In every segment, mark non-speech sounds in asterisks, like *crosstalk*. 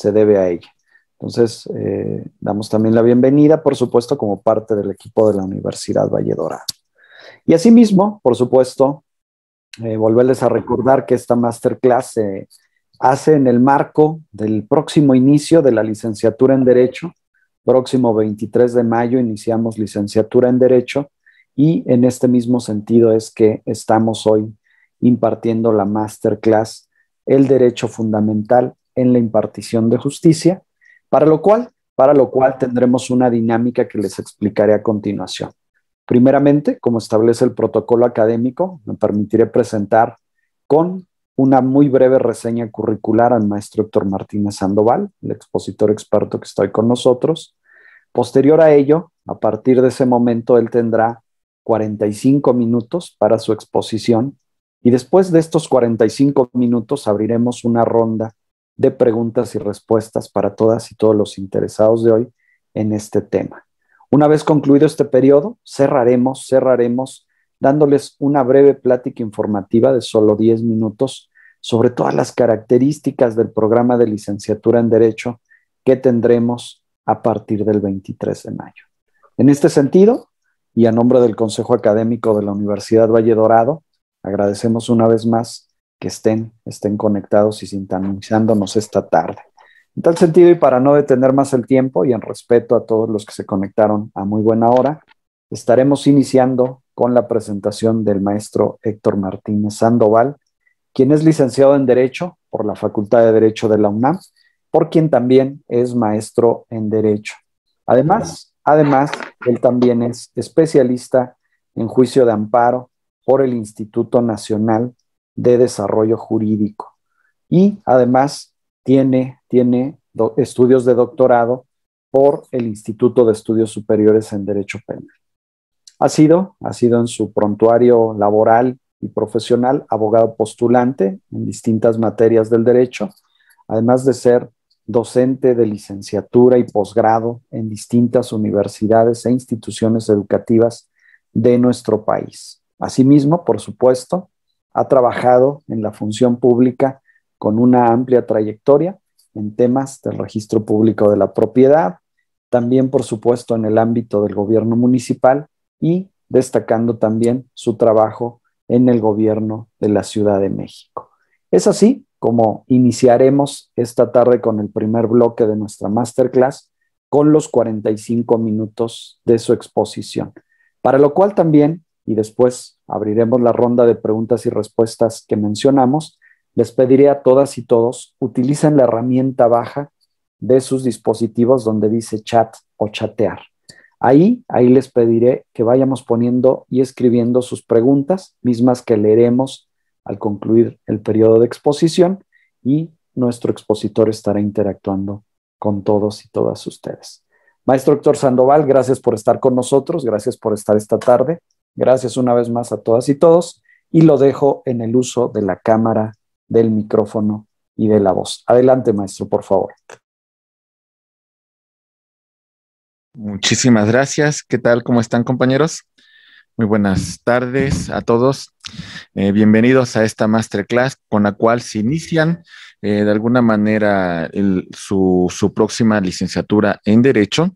se debe a ella. Entonces, eh, damos también la bienvenida, por supuesto, como parte del equipo de la Universidad Valledora. Y asimismo, por supuesto, eh, volverles a recordar que esta masterclass se hace en el marco del próximo inicio de la licenciatura en Derecho. Próximo 23 de mayo iniciamos licenciatura en Derecho y en este mismo sentido es que estamos hoy impartiendo la masterclass El Derecho Fundamental en la impartición de justicia, para lo cual, para lo cual tendremos una dinámica que les explicaré a continuación. Primeramente, como establece el protocolo académico, me permitiré presentar con una muy breve reseña curricular al maestro Héctor Martínez Sandoval, el expositor experto que está hoy con nosotros. Posterior a ello, a partir de ese momento, él tendrá 45 minutos para su exposición y después de estos 45 minutos abriremos una ronda de preguntas y respuestas para todas y todos los interesados de hoy en este tema. Una vez concluido este periodo, cerraremos, cerraremos dándoles una breve plática informativa de solo 10 minutos sobre todas las características del programa de licenciatura en Derecho que tendremos a partir del 23 de mayo. En este sentido, y a nombre del Consejo Académico de la Universidad Valle Dorado, agradecemos una vez más que estén, estén conectados y sintonizándonos esta tarde. En tal sentido, y para no detener más el tiempo y en respeto a todos los que se conectaron a muy buena hora, estaremos iniciando con la presentación del maestro Héctor Martínez Sandoval, quien es licenciado en Derecho por la Facultad de Derecho de la UNAM, por quien también es maestro en Derecho. Además, además, él también es especialista en juicio de amparo por el Instituto Nacional de desarrollo jurídico. Y además tiene, tiene estudios de doctorado por el Instituto de Estudios Superiores en Derecho Penal. Ha sido, ha sido en su prontuario laboral y profesional abogado postulante en distintas materias del derecho, además de ser docente de licenciatura y posgrado en distintas universidades e instituciones educativas de nuestro país. Asimismo, por supuesto, ha trabajado en la función pública con una amplia trayectoria en temas del registro público de la propiedad, también por supuesto en el ámbito del gobierno municipal y destacando también su trabajo en el gobierno de la Ciudad de México. Es así como iniciaremos esta tarde con el primer bloque de nuestra masterclass con los 45 minutos de su exposición, para lo cual también y después abriremos la ronda de preguntas y respuestas que mencionamos, les pediré a todas y todos utilicen la herramienta baja de sus dispositivos donde dice chat o chatear. Ahí, ahí les pediré que vayamos poniendo y escribiendo sus preguntas, mismas que leeremos al concluir el periodo de exposición y nuestro expositor estará interactuando con todos y todas ustedes. Maestro Héctor Sandoval, gracias por estar con nosotros, gracias por estar esta tarde. Gracias una vez más a todas y todos y lo dejo en el uso de la cámara, del micrófono y de la voz. Adelante, maestro, por favor. Muchísimas gracias. ¿Qué tal? ¿Cómo están, compañeros? Muy buenas tardes a todos. Eh, bienvenidos a esta masterclass con la cual se inician eh, de alguna manera su próxima licenciatura en Derecho.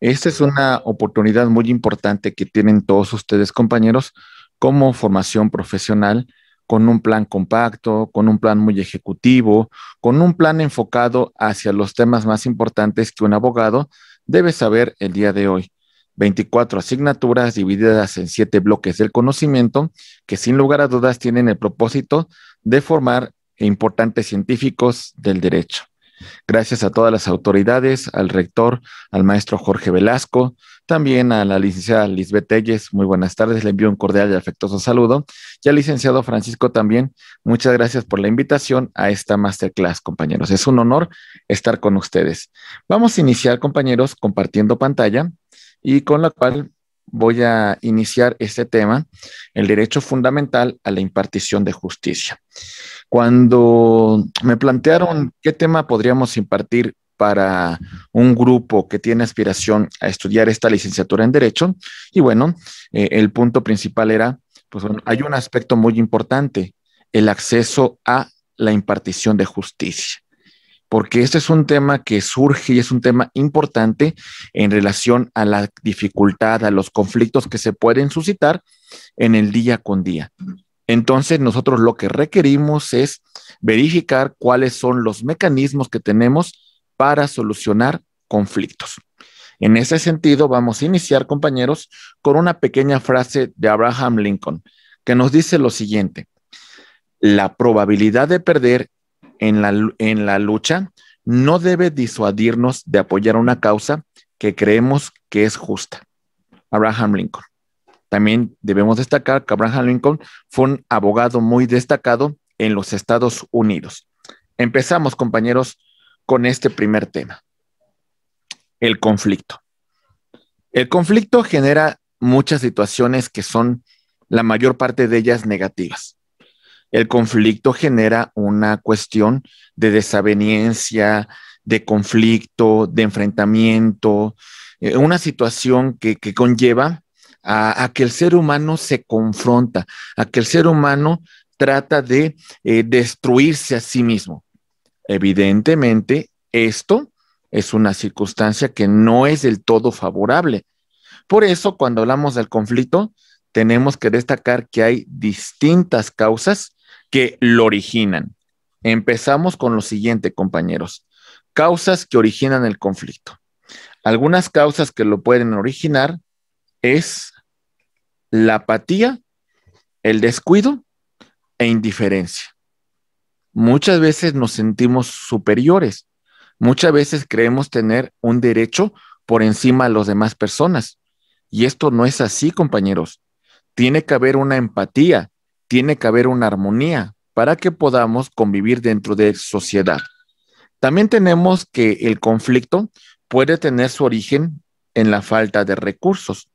Esta es una oportunidad muy importante que tienen todos ustedes, compañeros, como formación profesional, con un plan compacto, con un plan muy ejecutivo, con un plan enfocado hacia los temas más importantes que un abogado debe saber el día de hoy. 24 asignaturas divididas en siete bloques del conocimiento que sin lugar a dudas tienen el propósito de formar importantes científicos del derecho. Gracias a todas las autoridades, al rector, al maestro Jorge Velasco, también a la licenciada Lisbeth Telles, muy buenas tardes, le envío un cordial y afectuoso saludo. Y al licenciado Francisco también, muchas gracias por la invitación a esta masterclass, compañeros. Es un honor estar con ustedes. Vamos a iniciar, compañeros, compartiendo pantalla y con la cual voy a iniciar este tema, el derecho fundamental a la impartición de justicia. Cuando me plantearon qué tema podríamos impartir para un grupo que tiene aspiración a estudiar esta licenciatura en Derecho, y bueno, eh, el punto principal era, pues hay un aspecto muy importante, el acceso a la impartición de justicia porque este es un tema que surge y es un tema importante en relación a la dificultad, a los conflictos que se pueden suscitar en el día con día. Entonces, nosotros lo que requerimos es verificar cuáles son los mecanismos que tenemos para solucionar conflictos. En ese sentido, vamos a iniciar, compañeros, con una pequeña frase de Abraham Lincoln que nos dice lo siguiente. La probabilidad de perder en la, lucha no debe disuadirnos de apoyar una causa que creemos que es justa. Abraham Lincoln. También debemos destacar que Abraham Lincoln fue un abogado muy destacado en los Estados Unidos. Empezamos, compañeros, con este primer tema, el conflicto. El conflicto genera muchas situaciones que son la mayor parte de ellas negativas el conflicto genera una cuestión de desaveniencia, de conflicto, de enfrentamiento, eh, una situación que, conlleva a, que el ser humano se confronta, a que el ser humano trata de eh, destruirse a sí mismo. Evidentemente, esto es una circunstancia que no es del todo favorable. Por eso, cuando hablamos del conflicto, tenemos que destacar que hay distintas causas que lo originan. Empezamos con lo siguiente, compañeros. Causas que originan el conflicto. Algunas causas que lo pueden originar es la apatía, el descuido e indiferencia. Muchas veces nos sentimos superiores, muchas veces creemos tener un derecho por encima de las demás personas. Y esto no es así, compañeros. Tiene que haber una empatía, tiene que haber una armonía para que podamos convivir dentro de sociedad. También tenemos que el conflicto puede tener su origen en la falta de recursos.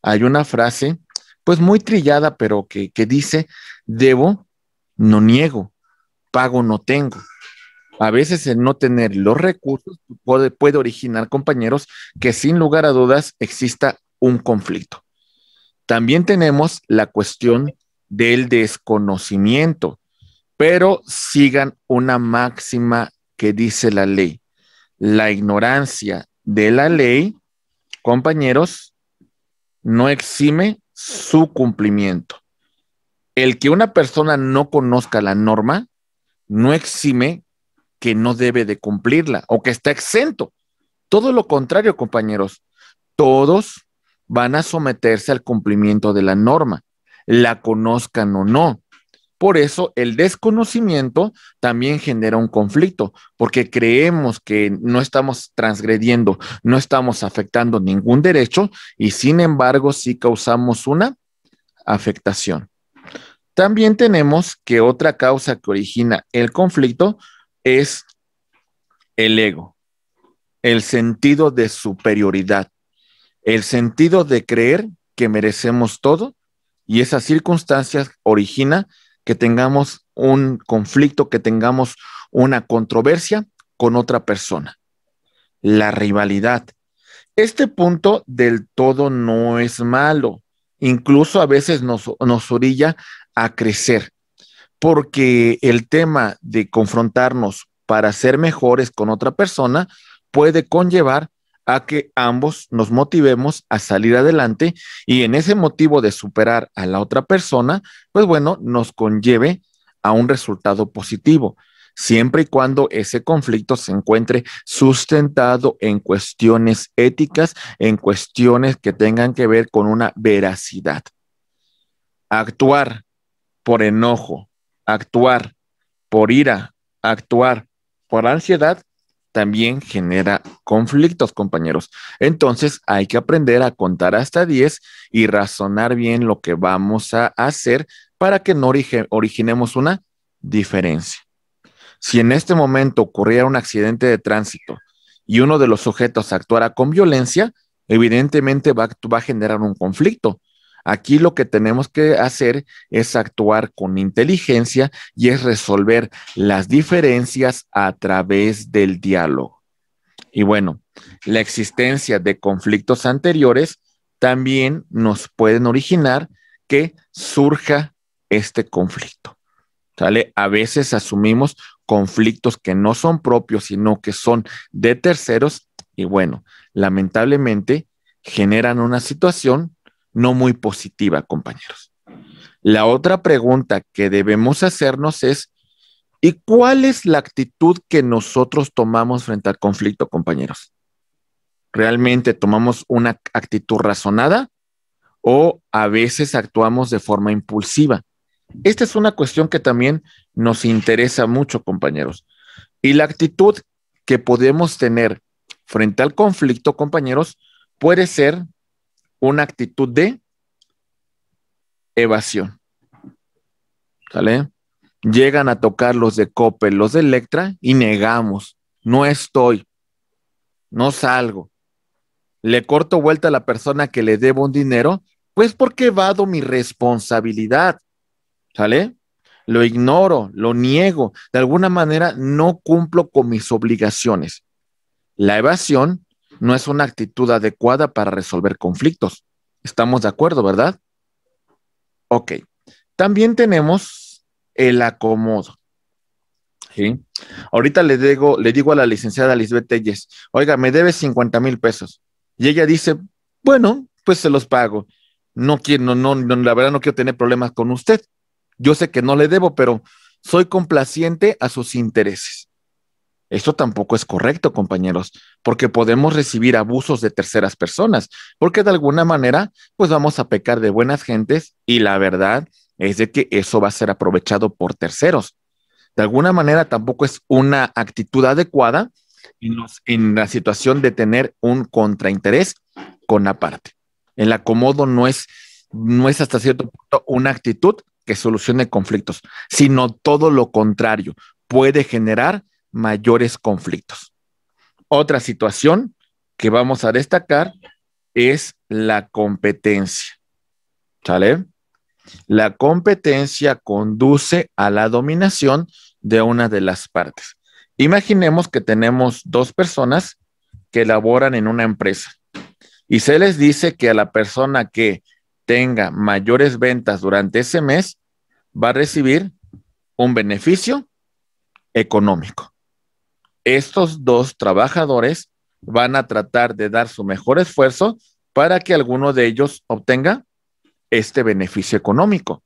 Hay una frase, pues muy trillada, pero que, dice, debo, no niego, pago, no tengo. A veces el no tener los recursos puede, puede originar, compañeros, que sin lugar a dudas exista un conflicto. También tenemos la cuestión del desconocimiento, pero sigan una máxima que dice la ley. La ignorancia de la ley, compañeros, no exime su cumplimiento. El que una persona no conozca la norma no exime que no debe de cumplirla o que está exento. Todo lo contrario, compañeros. Todos van a someterse al cumplimiento de la norma la conozcan o no. Por eso el desconocimiento también genera un conflicto, porque creemos que no estamos transgrediendo, no estamos afectando ningún derecho y sin embargo sí causamos una afectación. También tenemos que otra causa que origina el conflicto es el ego, el sentido de superioridad, el sentido de creer que merecemos todo y esas circunstancias origina que tengamos un conflicto, que tengamos una controversia con otra persona. La rivalidad. Este punto del todo no es malo, incluso a veces nos, nos orilla a crecer, porque el tema de confrontarnos para ser mejores con otra persona puede conllevar a que ambos nos motivemos a salir adelante y en ese motivo de superar a la otra persona, pues bueno, nos conlleve a un resultado positivo, siempre y cuando ese conflicto se encuentre sustentado en cuestiones éticas, en cuestiones que tengan que ver con una veracidad. Actuar por enojo, actuar por ira, actuar por ansiedad, también genera conflictos, compañeros. Entonces hay que aprender a contar hasta 10 y razonar bien lo que vamos a hacer para que no originemos una diferencia. Si en este momento ocurriera un accidente de tránsito y uno de los sujetos actuara con violencia, evidentemente va, va a generar un conflicto Aquí lo que tenemos que hacer es actuar con inteligencia y es resolver las diferencias a través del diálogo. Y bueno, la existencia de conflictos anteriores también nos pueden originar que surja este conflicto. A veces asumimos conflictos que no son propios, sino que son de terceros y bueno, lamentablemente generan una situación no muy positiva, compañeros. La otra pregunta que debemos hacernos es, ¿y cuál es la actitud que nosotros tomamos frente al conflicto, compañeros? ¿Realmente tomamos una actitud razonada o a veces actuamos de forma impulsiva? Esta es una cuestión que también nos interesa mucho, compañeros. Y la actitud que podemos tener frente al conflicto, compañeros, puede ser una actitud de evasión. ¿Sale? Llegan a tocar los de COPE, los de Electra y negamos. No estoy. No salgo. Le corto vuelta a la persona que le debo un dinero, pues porque evado mi responsabilidad. ¿Sale? Lo ignoro, lo niego. De alguna manera no cumplo con mis obligaciones. La evasión no es una actitud adecuada para resolver conflictos. Estamos de acuerdo, ¿verdad? Ok. También tenemos el acomodo. ¿Sí? Ahorita le digo, le digo a la licenciada Lisbeth Telles, oiga, me debes 50 mil pesos. Y ella dice, bueno, pues se los pago. No quiero, no, no, la verdad no quiero tener problemas con usted. Yo sé que no le debo, pero soy complaciente a sus intereses. Esto tampoco es correcto, compañeros, porque podemos recibir abusos de terceras personas, porque de alguna manera, pues vamos a pecar de buenas gentes y la verdad es de que eso va a ser aprovechado por terceros. De alguna manera tampoco es una actitud adecuada en, la situación de tener un contrainterés con la parte. El acomodo no es, no es hasta cierto punto una actitud que solucione conflictos, sino todo lo contrario, puede generar mayores conflictos. Otra situación que vamos a destacar es la competencia. ¿Sale? La competencia conduce a la dominación de una de las partes. Imaginemos que tenemos dos personas que laboran en una empresa y se les dice que a la persona que tenga mayores ventas durante ese mes va a recibir un beneficio económico estos dos trabajadores van a tratar de dar su mejor esfuerzo para que alguno de ellos obtenga este beneficio económico.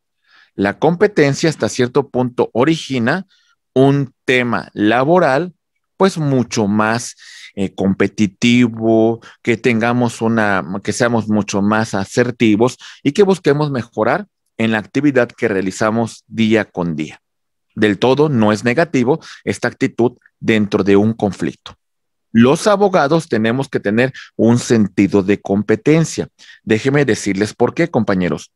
La competencia hasta cierto punto origina un tema laboral pues mucho más eh, competitivo, que tengamos una, que seamos mucho más asertivos y que busquemos mejorar en la actividad que realizamos día con día. Del todo no es negativo, esta actitud dentro de un conflicto. Los abogados tenemos que tener un sentido de competencia. Déjeme decirles por qué, compañeros.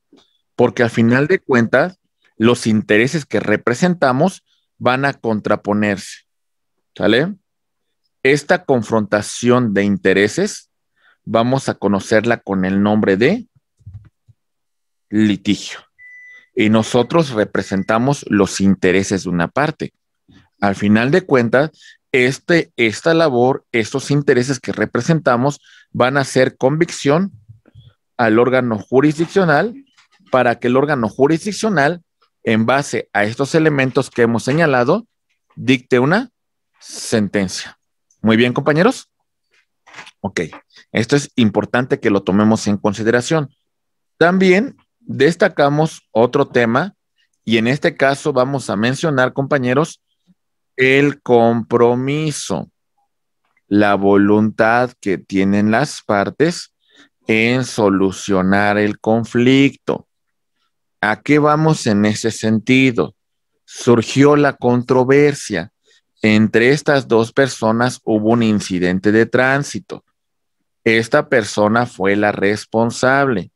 Porque al final de cuentas, los intereses que representamos van a contraponerse. ¿Sale? Esta confrontación de intereses vamos a conocerla con el nombre de litigio. Y nosotros representamos los intereses de una parte. Al final de cuentas, este, esta labor, estos intereses que representamos van a ser convicción al órgano jurisdiccional para que el órgano jurisdiccional, en base a estos elementos que hemos señalado, dicte una sentencia. Muy bien, compañeros. Ok, esto es importante que lo tomemos en consideración. También destacamos otro tema y en este caso vamos a mencionar, compañeros, el compromiso, la voluntad que tienen las partes en solucionar el conflicto. ¿A qué vamos en ese sentido? Surgió la controversia. Entre estas dos personas hubo un incidente de tránsito. Esta persona fue la responsable,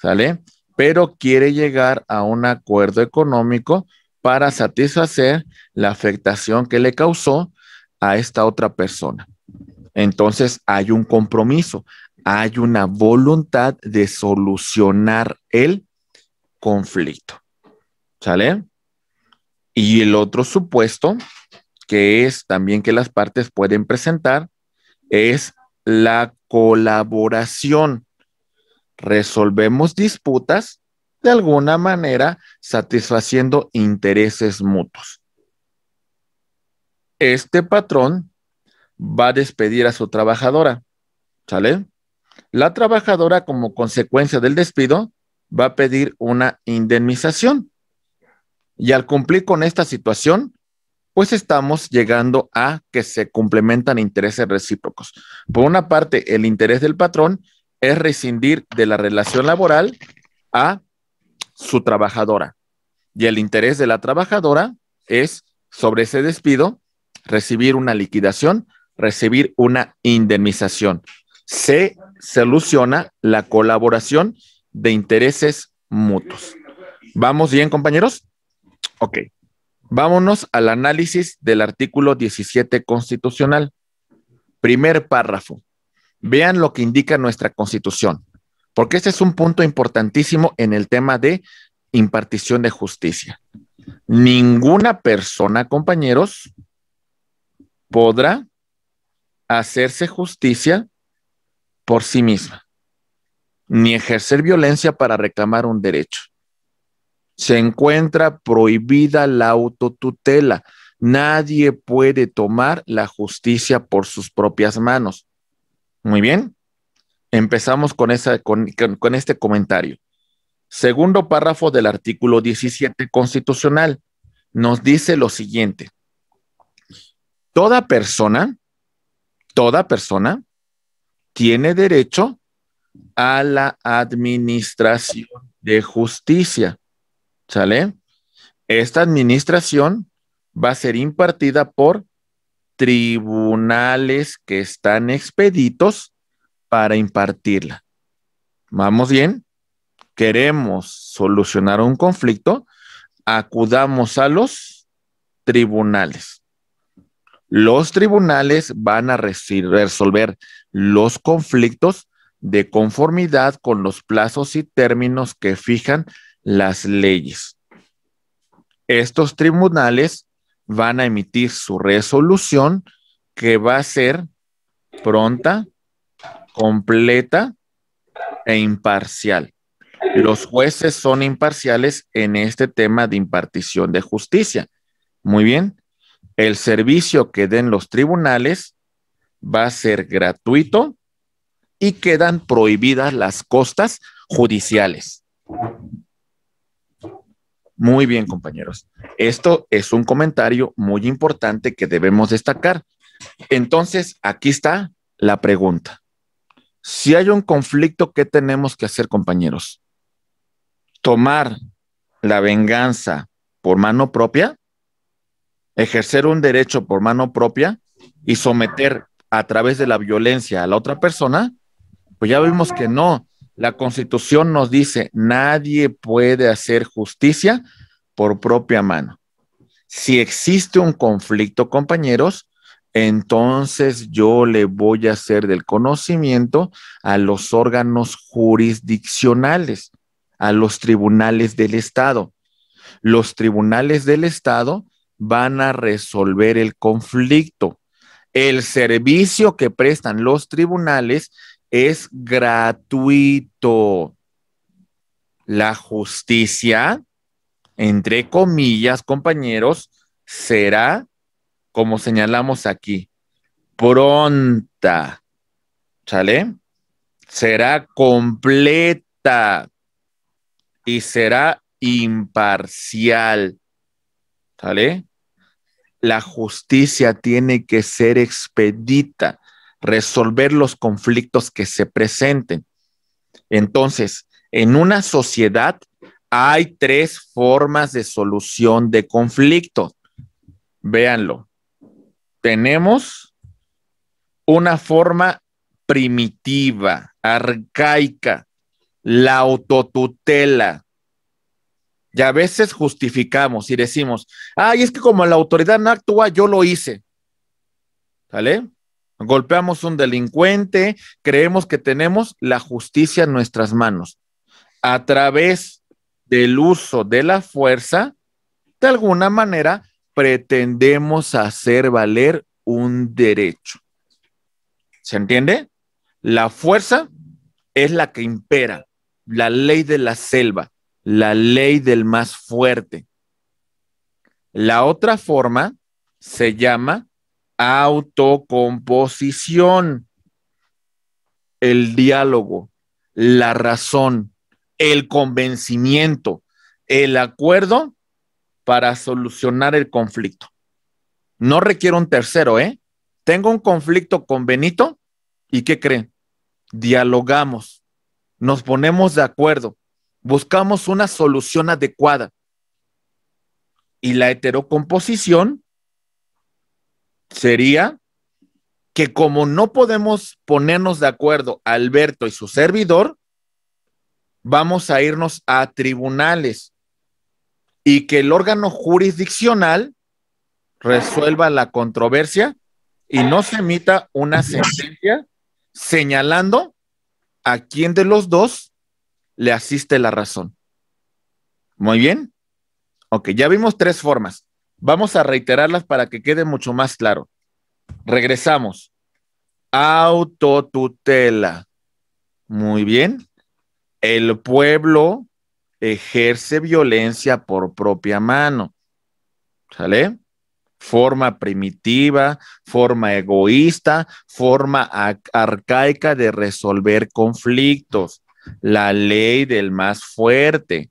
¿sale? Pero quiere llegar a un acuerdo económico para satisfacer la afectación que le causó a esta otra persona. Entonces hay un compromiso, hay una voluntad de solucionar el conflicto. ¿Sale? Y el otro supuesto, que es también que las partes pueden presentar, es la colaboración. Resolvemos disputas de alguna manera satisfaciendo intereses mutuos. Este patrón va a despedir a su trabajadora, ¿sale? La trabajadora como consecuencia del despido va a pedir una indemnización. Y al cumplir con esta situación, pues estamos llegando a que se complementan intereses recíprocos. Por una parte, el interés del patrón es rescindir de la relación laboral a su trabajadora. Y el interés de la trabajadora es, sobre ese despido, recibir una liquidación, recibir una indemnización. Se soluciona la colaboración de intereses mutuos. ¿Vamos bien, compañeros? Ok. Vámonos al análisis del artículo 17 constitucional. Primer párrafo. Vean lo que indica nuestra constitución porque este es un punto importantísimo en el tema de impartición de justicia. Ninguna persona, compañeros, podrá hacerse justicia por sí misma, ni ejercer violencia para reclamar un derecho. Se encuentra prohibida la autotutela. Nadie puede tomar la justicia por sus propias manos. Muy bien. Empezamos con, esa, con, este comentario. Segundo párrafo del artículo 17 constitucional nos dice lo siguiente. Toda persona, toda persona tiene derecho a la administración de justicia. ¿Sale? Esta administración va a ser impartida por tribunales que están expeditos para impartirla. Vamos bien, queremos solucionar un conflicto, acudamos a los tribunales. Los tribunales van a resolver los conflictos de conformidad con los plazos y términos que fijan las leyes. Estos tribunales van a emitir su resolución que va a ser pronta, completa e imparcial. Los jueces son imparciales en este tema de impartición de justicia. Muy bien. El servicio que den los tribunales va a ser gratuito y quedan prohibidas las costas judiciales. Muy bien, compañeros. Esto es un comentario muy importante que debemos destacar. Entonces, aquí está la pregunta. Si hay un conflicto, ¿qué tenemos que hacer, compañeros? Tomar la venganza por mano propia, ejercer un derecho por mano propia y someter a través de la violencia a la otra persona, pues ya vimos que no. La constitución nos dice, nadie puede hacer justicia por propia mano. Si existe un conflicto, compañeros, entonces yo le voy a hacer del conocimiento a los órganos jurisdiccionales, a los tribunales del Estado. Los tribunales del Estado van a resolver el conflicto. El servicio que prestan los tribunales es gratuito. La justicia, entre comillas, compañeros, será como señalamos aquí, pronta, ¿sale? Será completa y será imparcial, ¿sale? La justicia tiene que ser expedita, resolver los conflictos que se presenten. Entonces, en una sociedad hay tres formas de solución de conflictos. Véanlo tenemos una forma primitiva, arcaica, la autotutela. Y a veces justificamos y decimos, ay, es que como la autoridad no actúa, yo lo hice. ¿Sale? Golpeamos un delincuente, creemos que tenemos la justicia en nuestras manos. A través del uso de la fuerza, de alguna manera pretendemos hacer valer un derecho. ¿Se entiende? La fuerza es la que impera, la ley de la selva, la ley del más fuerte. La otra forma se llama autocomposición, el diálogo, la razón, el convencimiento, el acuerdo para solucionar el conflicto. No requiero un tercero, ¿eh? Tengo un conflicto con Benito y ¿qué creen? Dialogamos, nos ponemos de acuerdo, buscamos una solución adecuada. Y la heterocomposición sería que como no podemos ponernos de acuerdo Alberto y su servidor, vamos a irnos a tribunales y que el órgano jurisdiccional resuelva la controversia y no se emita una sentencia señalando a quién de los dos le asiste la razón. Muy bien. Ok, ya vimos tres formas. Vamos a reiterarlas para que quede mucho más claro. Regresamos. Autotutela. Muy bien. El pueblo ejerce violencia por propia mano. ¿Sale? Forma primitiva, forma egoísta, forma arcaica de resolver conflictos, la ley del más fuerte.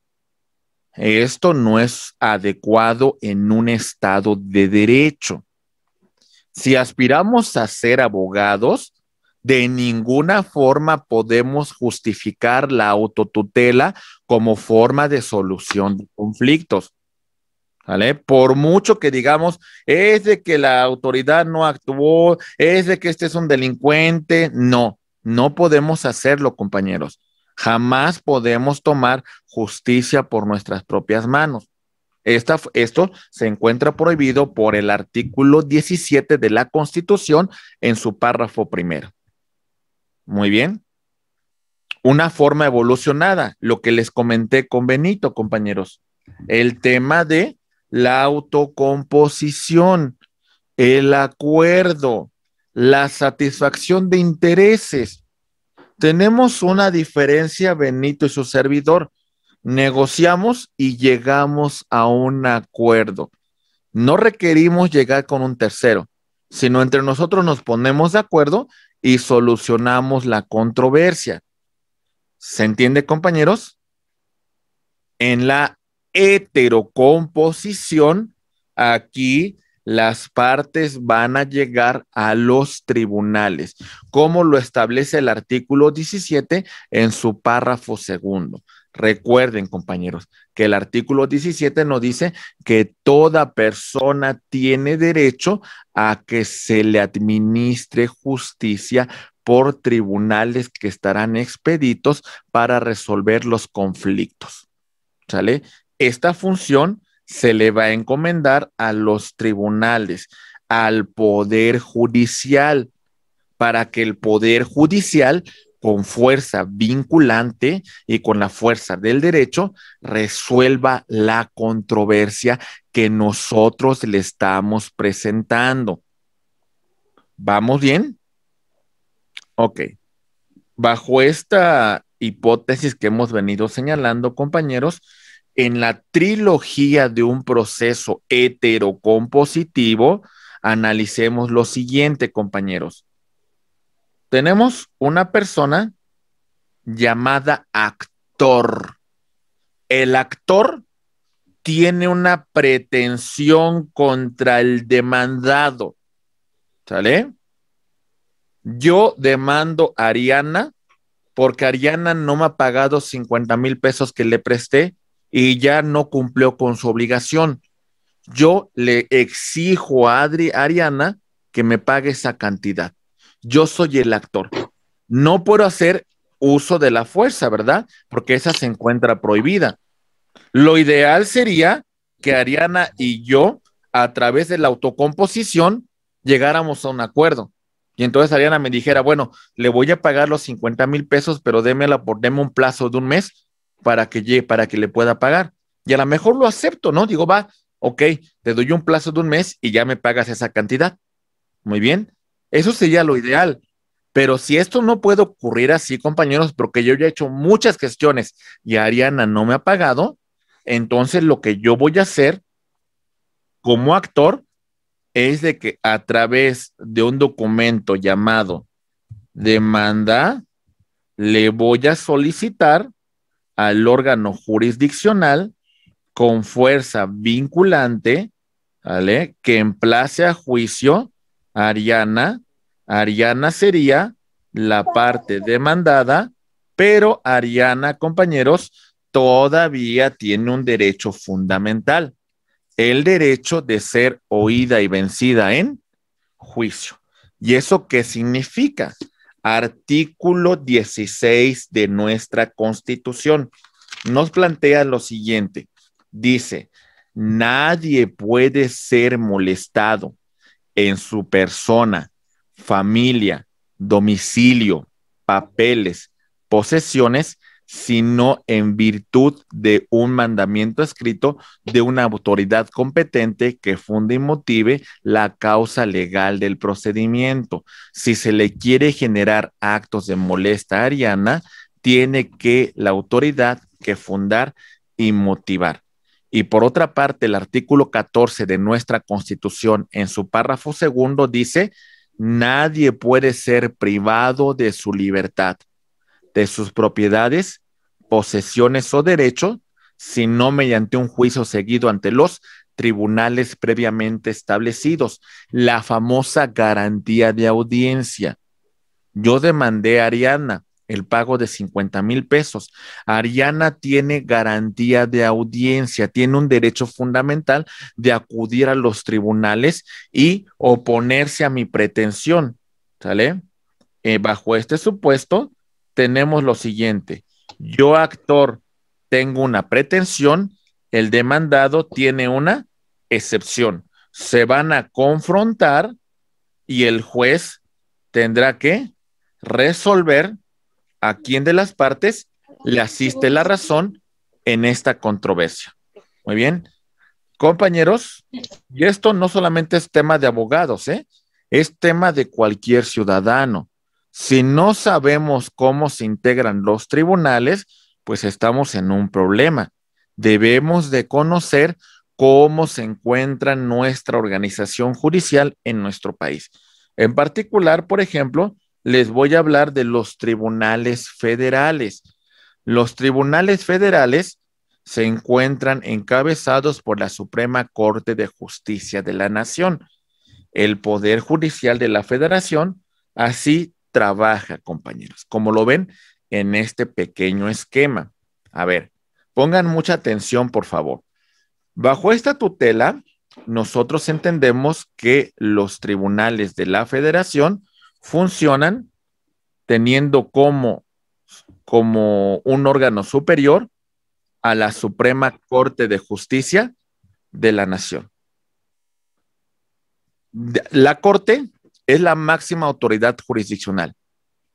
Esto no es adecuado en un estado de derecho. Si aspiramos a ser abogados, de ninguna forma podemos justificar la autotutela como forma de solución de conflictos. ¿Vale? Por mucho que digamos, es de que la autoridad no actuó, es de que este es un delincuente, no, no podemos hacerlo, compañeros. Jamás podemos tomar justicia por nuestras propias manos. Esta, esto se encuentra prohibido por el artículo 17 de la Constitución en su párrafo primero. Muy bien. Una forma evolucionada, lo que les comenté con Benito, compañeros. El tema de la autocomposición, el acuerdo, la satisfacción de intereses. Tenemos una diferencia, Benito y su servidor. Negociamos y llegamos a un acuerdo. No requerimos llegar con un tercero, sino entre nosotros nos ponemos de acuerdo y solucionamos la controversia. ¿Se entiende, compañeros? En la heterocomposición, aquí las partes van a llegar a los tribunales, como lo establece el artículo 17 en su párrafo segundo. Recuerden, compañeros, que el artículo 17 nos dice que toda persona tiene derecho a que se le administre justicia por tribunales que estarán expeditos para resolver los conflictos. ¿Sale? Esta función se le va a encomendar a los tribunales, al Poder Judicial, para que el Poder Judicial con fuerza vinculante y con la fuerza del derecho resuelva la controversia que nosotros le estamos presentando. ¿Vamos bien? Ok. Bajo esta hipótesis que hemos venido señalando, compañeros, en la trilogía de un proceso heterocompositivo, analicemos lo siguiente, compañeros. Tenemos una persona llamada actor. El actor tiene una pretensión contra el demandado. ¿Sale? Yo demando a Ariana porque Ariana no me ha pagado 50 mil pesos que le presté y ya no cumplió con su obligación. Yo le exijo a Ariana que me pague esa cantidad yo soy el actor. No puedo hacer uso de la fuerza, ¿verdad? Porque esa se encuentra prohibida. Lo ideal sería que Ariana y yo, a través de la autocomposición, llegáramos a un acuerdo. Y entonces Ariana me dijera, bueno, le voy a pagar los 50 mil pesos, pero démela por, un plazo de un mes para que, llegue, para que le pueda pagar. Y a lo mejor lo acepto, ¿no? Digo, va, ok, te doy un plazo de un mes y ya me pagas esa cantidad. Muy bien. Eso sería lo ideal. Pero si esto no puede ocurrir así, compañeros, porque yo ya he hecho muchas gestiones y Ariana no me ha pagado, entonces lo que yo voy a hacer como actor es de que a través de un documento llamado demanda, le voy a solicitar al órgano jurisdiccional con fuerza vinculante, ¿vale? Que emplace a juicio Ariana, Ariana sería la parte demandada, pero Ariana, compañeros, todavía tiene un derecho fundamental, el derecho de ser oída y vencida en juicio. ¿Y eso qué significa? Artículo 16 de nuestra Constitución nos plantea lo siguiente. Dice, nadie puede ser molestado en su persona, familia, domicilio, papeles, posesiones, sino en virtud de un mandamiento escrito de una autoridad competente que funde y motive la causa legal del procedimiento. Si se le quiere generar actos de molesta a Ariana, tiene que la autoridad que fundar y motivar. Y por otra parte, el artículo 14 de nuestra Constitución, en su párrafo segundo, dice, nadie puede ser privado de su libertad, de sus propiedades, posesiones o derechos, sino mediante un juicio seguido ante los tribunales previamente establecidos, la famosa garantía de audiencia. Yo demandé a Ariana el pago de 50 mil pesos. Ariana tiene garantía de audiencia, tiene un derecho fundamental de acudir a los tribunales y oponerse a mi pretensión. ¿Sale? Eh, bajo este supuesto, tenemos lo siguiente. Yo, actor, tengo una pretensión, el demandado tiene una excepción. Se van a confrontar y el juez tendrá que resolver a quién de las partes le asiste la razón en esta controversia. Muy bien. Compañeros, y esto no solamente es tema de abogados, ¿eh? es tema de cualquier ciudadano. Si no sabemos cómo se integran los tribunales, pues estamos en un problema. Debemos de conocer cómo se encuentra nuestra organización judicial en nuestro país. En particular, por ejemplo, les voy a hablar de los tribunales federales. Los tribunales federales se encuentran encabezados por la Suprema Corte de Justicia de la Nación. El Poder Judicial de la Federación así trabaja, compañeros, como lo ven en este pequeño esquema. A ver, pongan mucha atención, por favor. Bajo esta tutela, nosotros entendemos que los tribunales de la Federación funcionan teniendo como, como un órgano superior a la Suprema Corte de Justicia de la Nación. La Corte es la máxima autoridad jurisdiccional.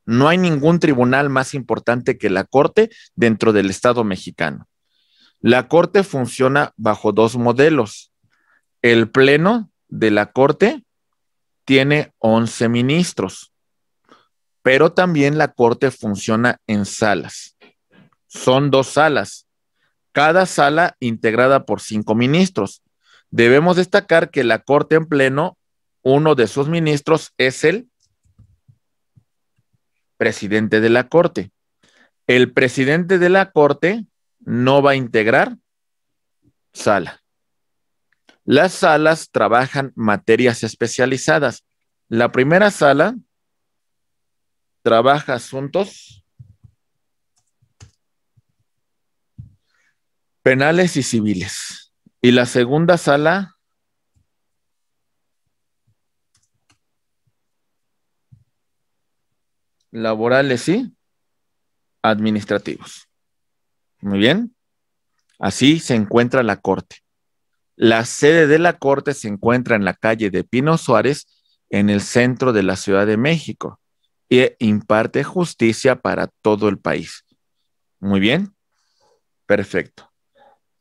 No hay ningún tribunal más importante que la Corte dentro del Estado mexicano. La Corte funciona bajo dos modelos. El Pleno de la Corte tiene 11 ministros, pero también la Corte funciona en salas. Son dos salas, cada sala integrada por cinco ministros. Debemos destacar que la Corte en pleno, uno de sus ministros es el presidente de la Corte. El presidente de la Corte no va a integrar sala. Las salas trabajan materias especializadas. La primera sala trabaja asuntos penales y civiles. Y la segunda sala laborales y administrativos. Muy bien. Así se encuentra la corte. La sede de la Corte se encuentra en la calle de Pino Suárez, en el centro de la Ciudad de México, e imparte justicia para todo el país. Muy bien, perfecto.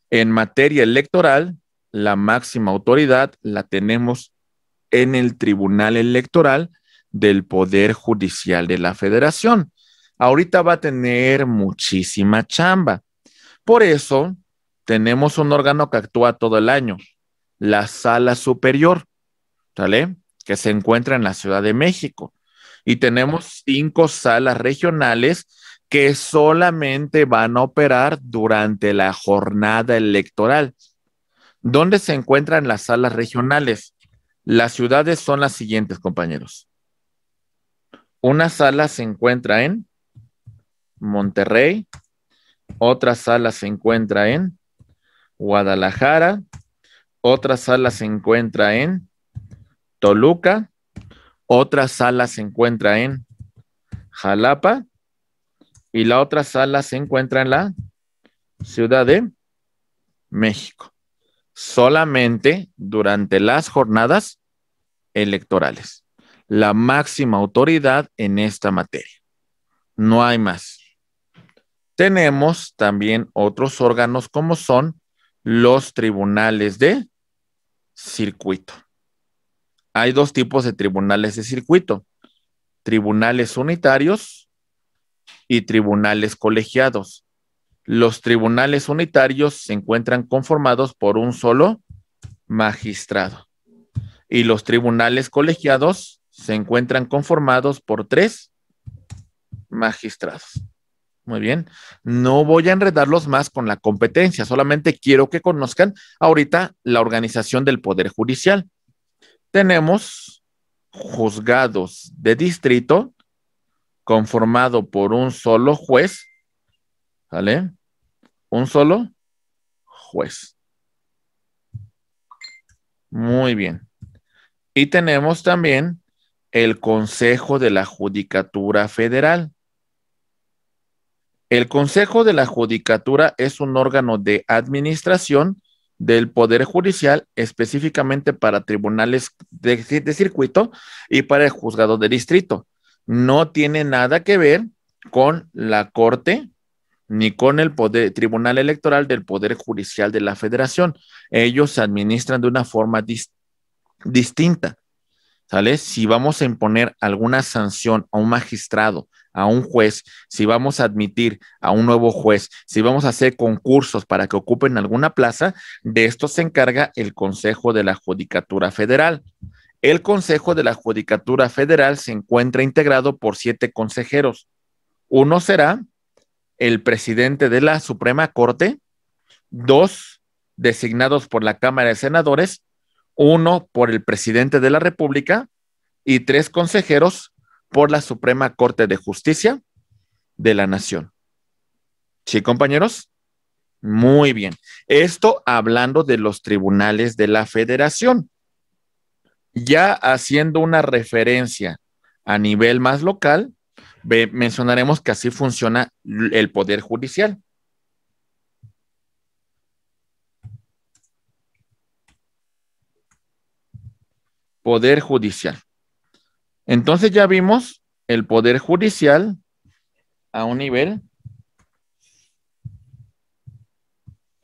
En materia electoral, la máxima autoridad la tenemos en el Tribunal Electoral del Poder Judicial de la Federación. Ahorita va a tener muchísima chamba. Por eso, tenemos un órgano que actúa todo el año, la sala superior, ¿sale? Que se encuentra en la Ciudad de México. Y tenemos cinco salas regionales que solamente van a operar durante la jornada electoral. ¿Dónde se encuentran las salas regionales? Las ciudades son las siguientes, compañeros. Una sala se encuentra en Monterrey, otra sala se encuentra en Guadalajara. Otra sala se encuentra en Toluca. Otra sala se encuentra en Jalapa. Y la otra sala se encuentra en la Ciudad de México. Solamente durante las jornadas electorales. La máxima autoridad en esta materia. No hay más. Tenemos también otros órganos como son los tribunales de circuito. Hay dos tipos de tribunales de circuito, tribunales unitarios y tribunales colegiados. Los tribunales unitarios se encuentran conformados por un solo magistrado y los tribunales colegiados se encuentran conformados por tres magistrados. Muy bien. No voy a enredarlos más con la competencia, solamente quiero que conozcan ahorita la organización del Poder Judicial. Tenemos juzgados de distrito conformado por un solo juez, ¿vale? Un solo juez. Muy bien. Y tenemos también el Consejo de la Judicatura Federal el Consejo de la Judicatura es un órgano de administración del Poder Judicial, específicamente para tribunales de, circuito y para el juzgado de distrito. No tiene nada que ver con la Corte ni con el poder, Tribunal Electoral del Poder Judicial de la Federación. Ellos se administran de una forma distinta. ¿Sale? Si vamos a imponer alguna sanción a un magistrado a un juez, si vamos a admitir a un nuevo juez, si vamos a hacer concursos para que ocupen alguna plaza, de esto se encarga el Consejo de la Judicatura Federal. El Consejo de la Judicatura Federal se encuentra integrado por siete consejeros. Uno será el presidente de la Suprema Corte, dos designados por la Cámara de Senadores, uno por el presidente de la República y tres consejeros por la Suprema Corte de Justicia de la Nación. ¿Sí, compañeros? Muy bien. Esto hablando de los tribunales de la federación. Ya haciendo una referencia a nivel más local, mencionaremos que así funciona el poder judicial. Poder judicial. Entonces ya vimos el poder judicial a un nivel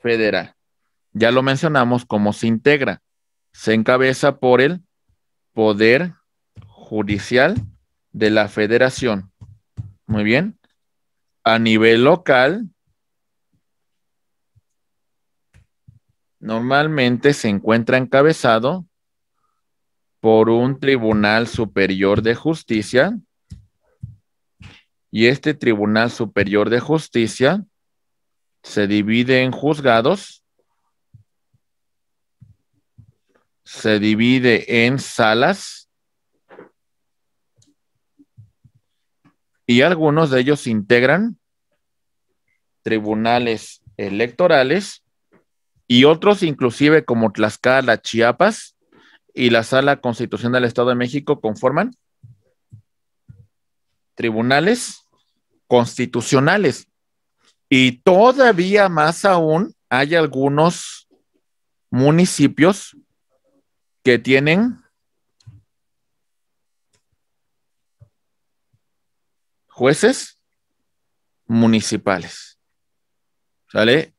federal. Ya lo mencionamos cómo se integra. Se encabeza por el poder judicial de la federación. Muy bien. A nivel local, normalmente se encuentra encabezado por un Tribunal Superior de Justicia. Y este Tribunal Superior de Justicia se divide en juzgados, se divide en salas y algunos de ellos integran tribunales electorales y otros inclusive como Tlaxcala, Chiapas, y la Sala Constitucional del Estado de México conforman tribunales constitucionales. Y todavía más aún hay algunos municipios que tienen jueces municipales. ¿Sale?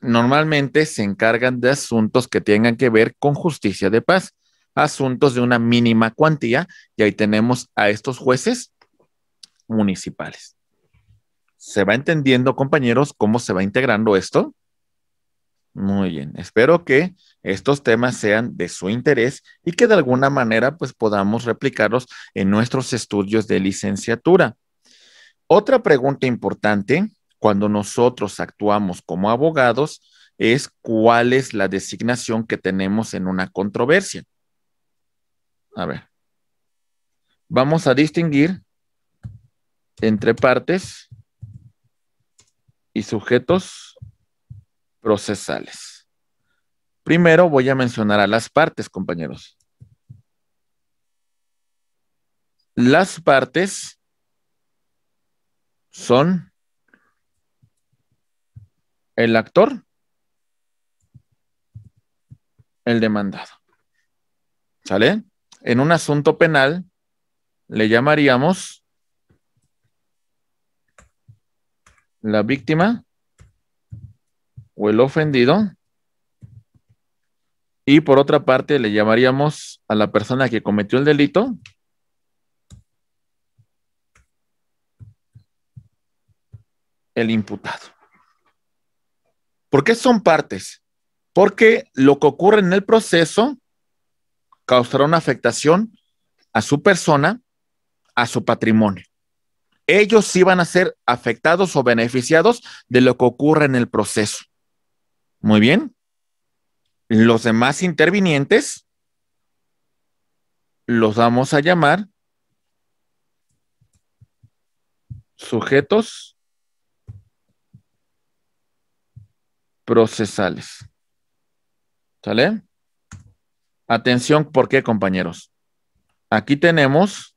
Normalmente se encargan de asuntos que tengan que ver con justicia de paz asuntos de una mínima cuantía y ahí tenemos a estos jueces municipales. ¿Se va entendiendo, compañeros, cómo se va integrando esto? Muy bien, espero que estos temas sean de su interés y que de alguna manera pues podamos replicarlos en nuestros estudios de licenciatura. Otra pregunta importante cuando nosotros actuamos como abogados es cuál es la designación que tenemos en una controversia. A ver. Vamos a distinguir entre partes y sujetos procesales. Primero voy a mencionar a las partes, compañeros. Las partes son el actor, el demandado. ¿Sale? en un asunto penal le llamaríamos la víctima o el ofendido. Y por otra parte, le llamaríamos a la persona que cometió el delito el imputado. ¿Por qué son partes? Porque lo que ocurre en el proceso causará una afectación a su persona, a su patrimonio. Ellos sí van a ser afectados o beneficiados de lo que ocurre en el proceso. Muy bien. Los demás intervinientes los vamos a llamar sujetos procesales. ¿Sale? Atención, ¿por qué, compañeros? Aquí tenemos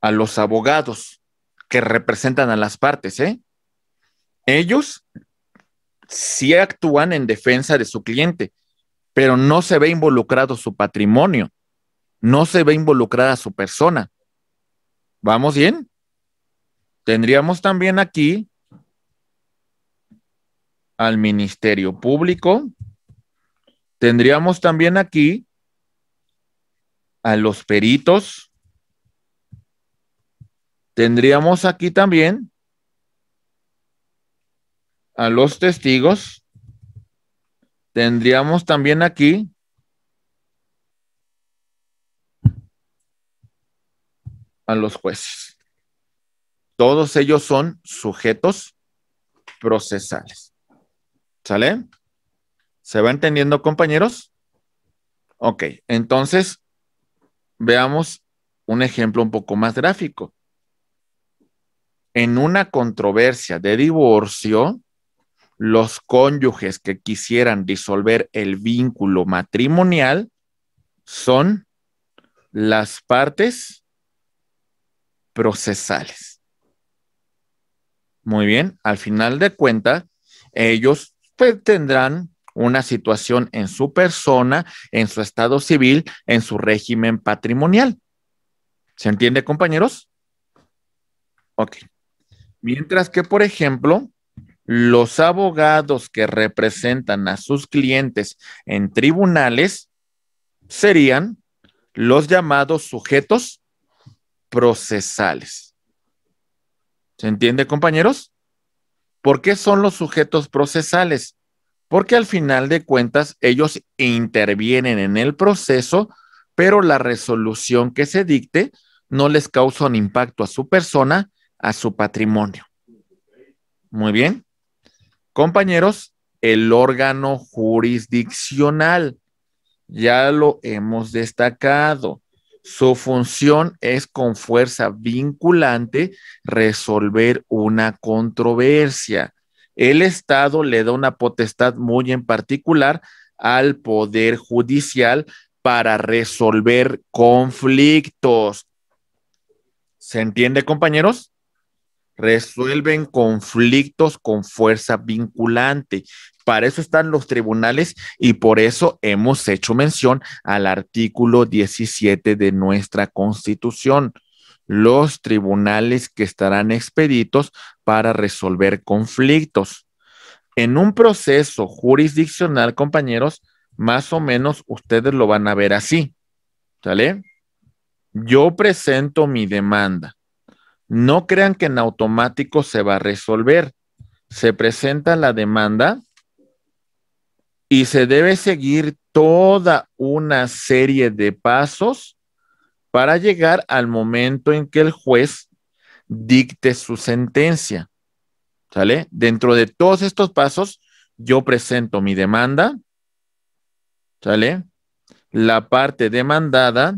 a los abogados que representan a las partes, ¿eh? Ellos sí actúan en defensa de su cliente, pero no se ve involucrado su patrimonio, no se ve involucrada su persona. ¿Vamos bien? Tendríamos también aquí al Ministerio Público, Tendríamos también aquí a los peritos. Tendríamos aquí también a los testigos. Tendríamos también aquí a los jueces. Todos ellos son sujetos procesales. ¿Sale? ¿Se va entendiendo, compañeros? Ok, entonces veamos un ejemplo un poco más gráfico. En una controversia de divorcio, los cónyuges que quisieran disolver el vínculo matrimonial son las partes procesales. Muy bien, al final de cuenta, ellos pues, tendrán una situación en su persona, en su estado civil, en su régimen patrimonial. ¿Se entiende, compañeros? Ok. Mientras que, por ejemplo, los abogados que representan a sus clientes en tribunales serían los llamados sujetos procesales. ¿Se entiende, compañeros? ¿Por qué son los sujetos procesales? porque al final de cuentas ellos intervienen en el proceso, pero la resolución que se dicte no les causa un impacto a su persona, a su patrimonio. Muy bien. Compañeros, el órgano jurisdiccional, ya lo hemos destacado. Su función es con fuerza vinculante resolver una controversia el Estado le da una potestad muy en particular al Poder Judicial para resolver conflictos. ¿Se entiende, compañeros? Resuelven conflictos con fuerza vinculante. Para eso están los tribunales y por eso hemos hecho mención al artículo 17 de nuestra Constitución los tribunales que estarán expeditos para resolver conflictos. En un proceso jurisdiccional, compañeros, más o menos ustedes lo van a ver así. ¿Sale? Yo presento mi demanda. No crean que en automático se va a resolver. Se presenta la demanda y se debe seguir toda una serie de pasos para llegar al momento en que el juez dicte su sentencia. ¿Sale? Dentro de todos estos pasos, yo presento mi demanda, ¿sale? La parte demandada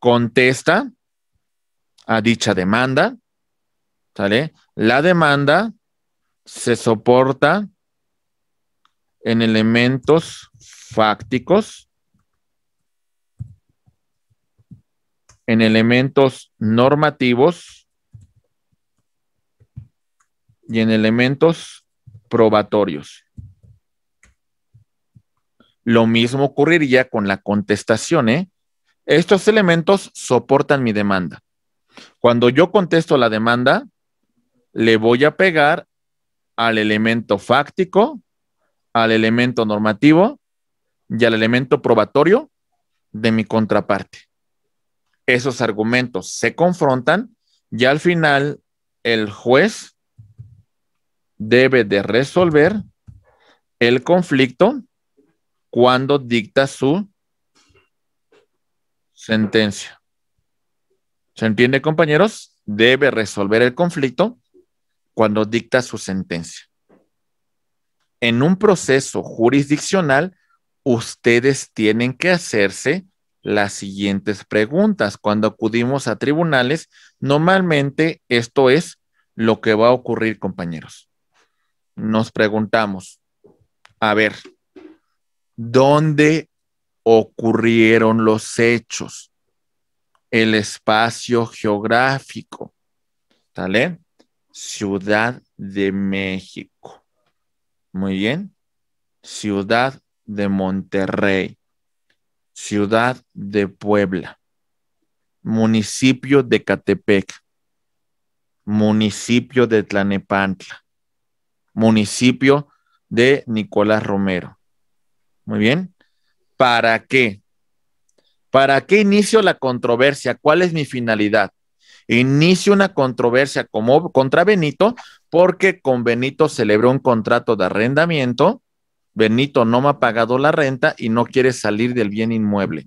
contesta a dicha demanda, ¿sale? La demanda se soporta en elementos fácticos en elementos normativos y en elementos probatorios. Lo mismo ocurriría con la contestación. ¿eh? Estos elementos soportan mi demanda. Cuando yo contesto la demanda, le voy a pegar al elemento fáctico, al elemento normativo y al elemento probatorio de mi contraparte esos argumentos se confrontan y al final el juez debe de resolver el conflicto cuando dicta su sentencia. ¿Se entiende, compañeros? Debe resolver el conflicto cuando dicta su sentencia. En un proceso jurisdiccional, ustedes tienen que hacerse las siguientes preguntas. Cuando acudimos a tribunales, normalmente esto es lo que va a ocurrir, compañeros. Nos preguntamos, a ver, ¿dónde ocurrieron los hechos? El espacio geográfico, ¿sale? Ciudad de México. Muy bien. Ciudad de Monterrey ciudad de Puebla, municipio de Catepec, municipio de Tlanepantla, municipio de Nicolás Romero. Muy bien. ¿Para qué? ¿Para qué inicio la controversia? ¿Cuál es mi finalidad? Inicio una controversia como contra Benito porque con Benito celebró un contrato de arrendamiento Benito no me ha pagado la renta y no quiere salir del bien inmueble.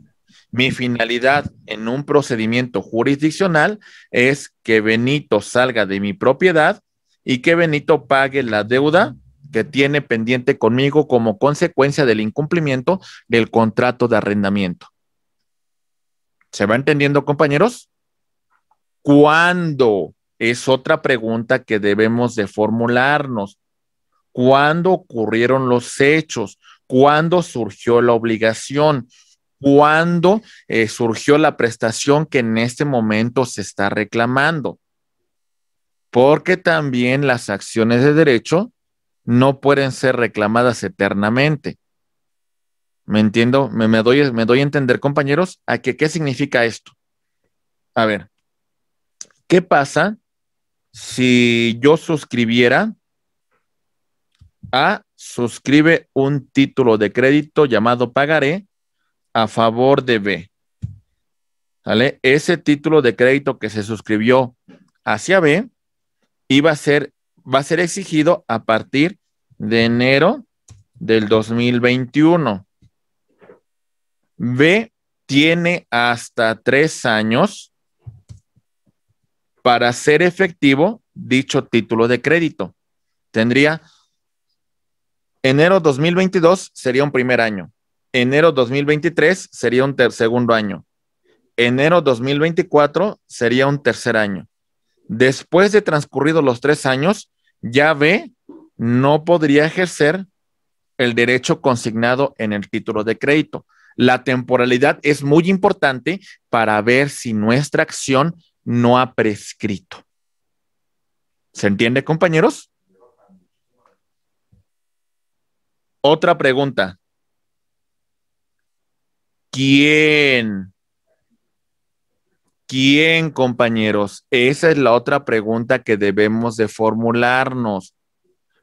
Mi finalidad en un procedimiento jurisdiccional es que Benito salga de mi propiedad y que Benito pague la deuda que tiene pendiente conmigo como consecuencia del incumplimiento del contrato de arrendamiento. ¿Se va entendiendo, compañeros? ¿Cuándo? Es otra pregunta que debemos de formularnos cuándo ocurrieron los hechos, cuándo surgió la obligación, cuándo eh, surgió la prestación que en este momento se está reclamando. Porque también las acciones de derecho no pueden ser reclamadas eternamente. ¿Me entiendo? ¿Me, doy, me doy a entender, compañeros? ¿A qué significa esto? A ver, ¿qué pasa si yo suscribiera a. Suscribe un título de crédito llamado pagaré a favor de B. ¿Sale? Ese título de crédito que se suscribió hacia B iba a ser, va a ser exigido a partir de enero del 2021. B tiene hasta tres años para ser efectivo dicho título de crédito. Tendría Enero 2022 sería un primer año. Enero 2023 sería un segundo año. Enero 2024 sería un tercer año. Después de transcurridos los tres años, ya ve, no podría ejercer el derecho consignado en el título de crédito. La temporalidad es muy importante para ver si nuestra acción no ha prescrito. ¿Se entiende, compañeros? Otra pregunta. ¿Quién? ¿Quién, compañeros? Esa es la otra pregunta que debemos de formularnos.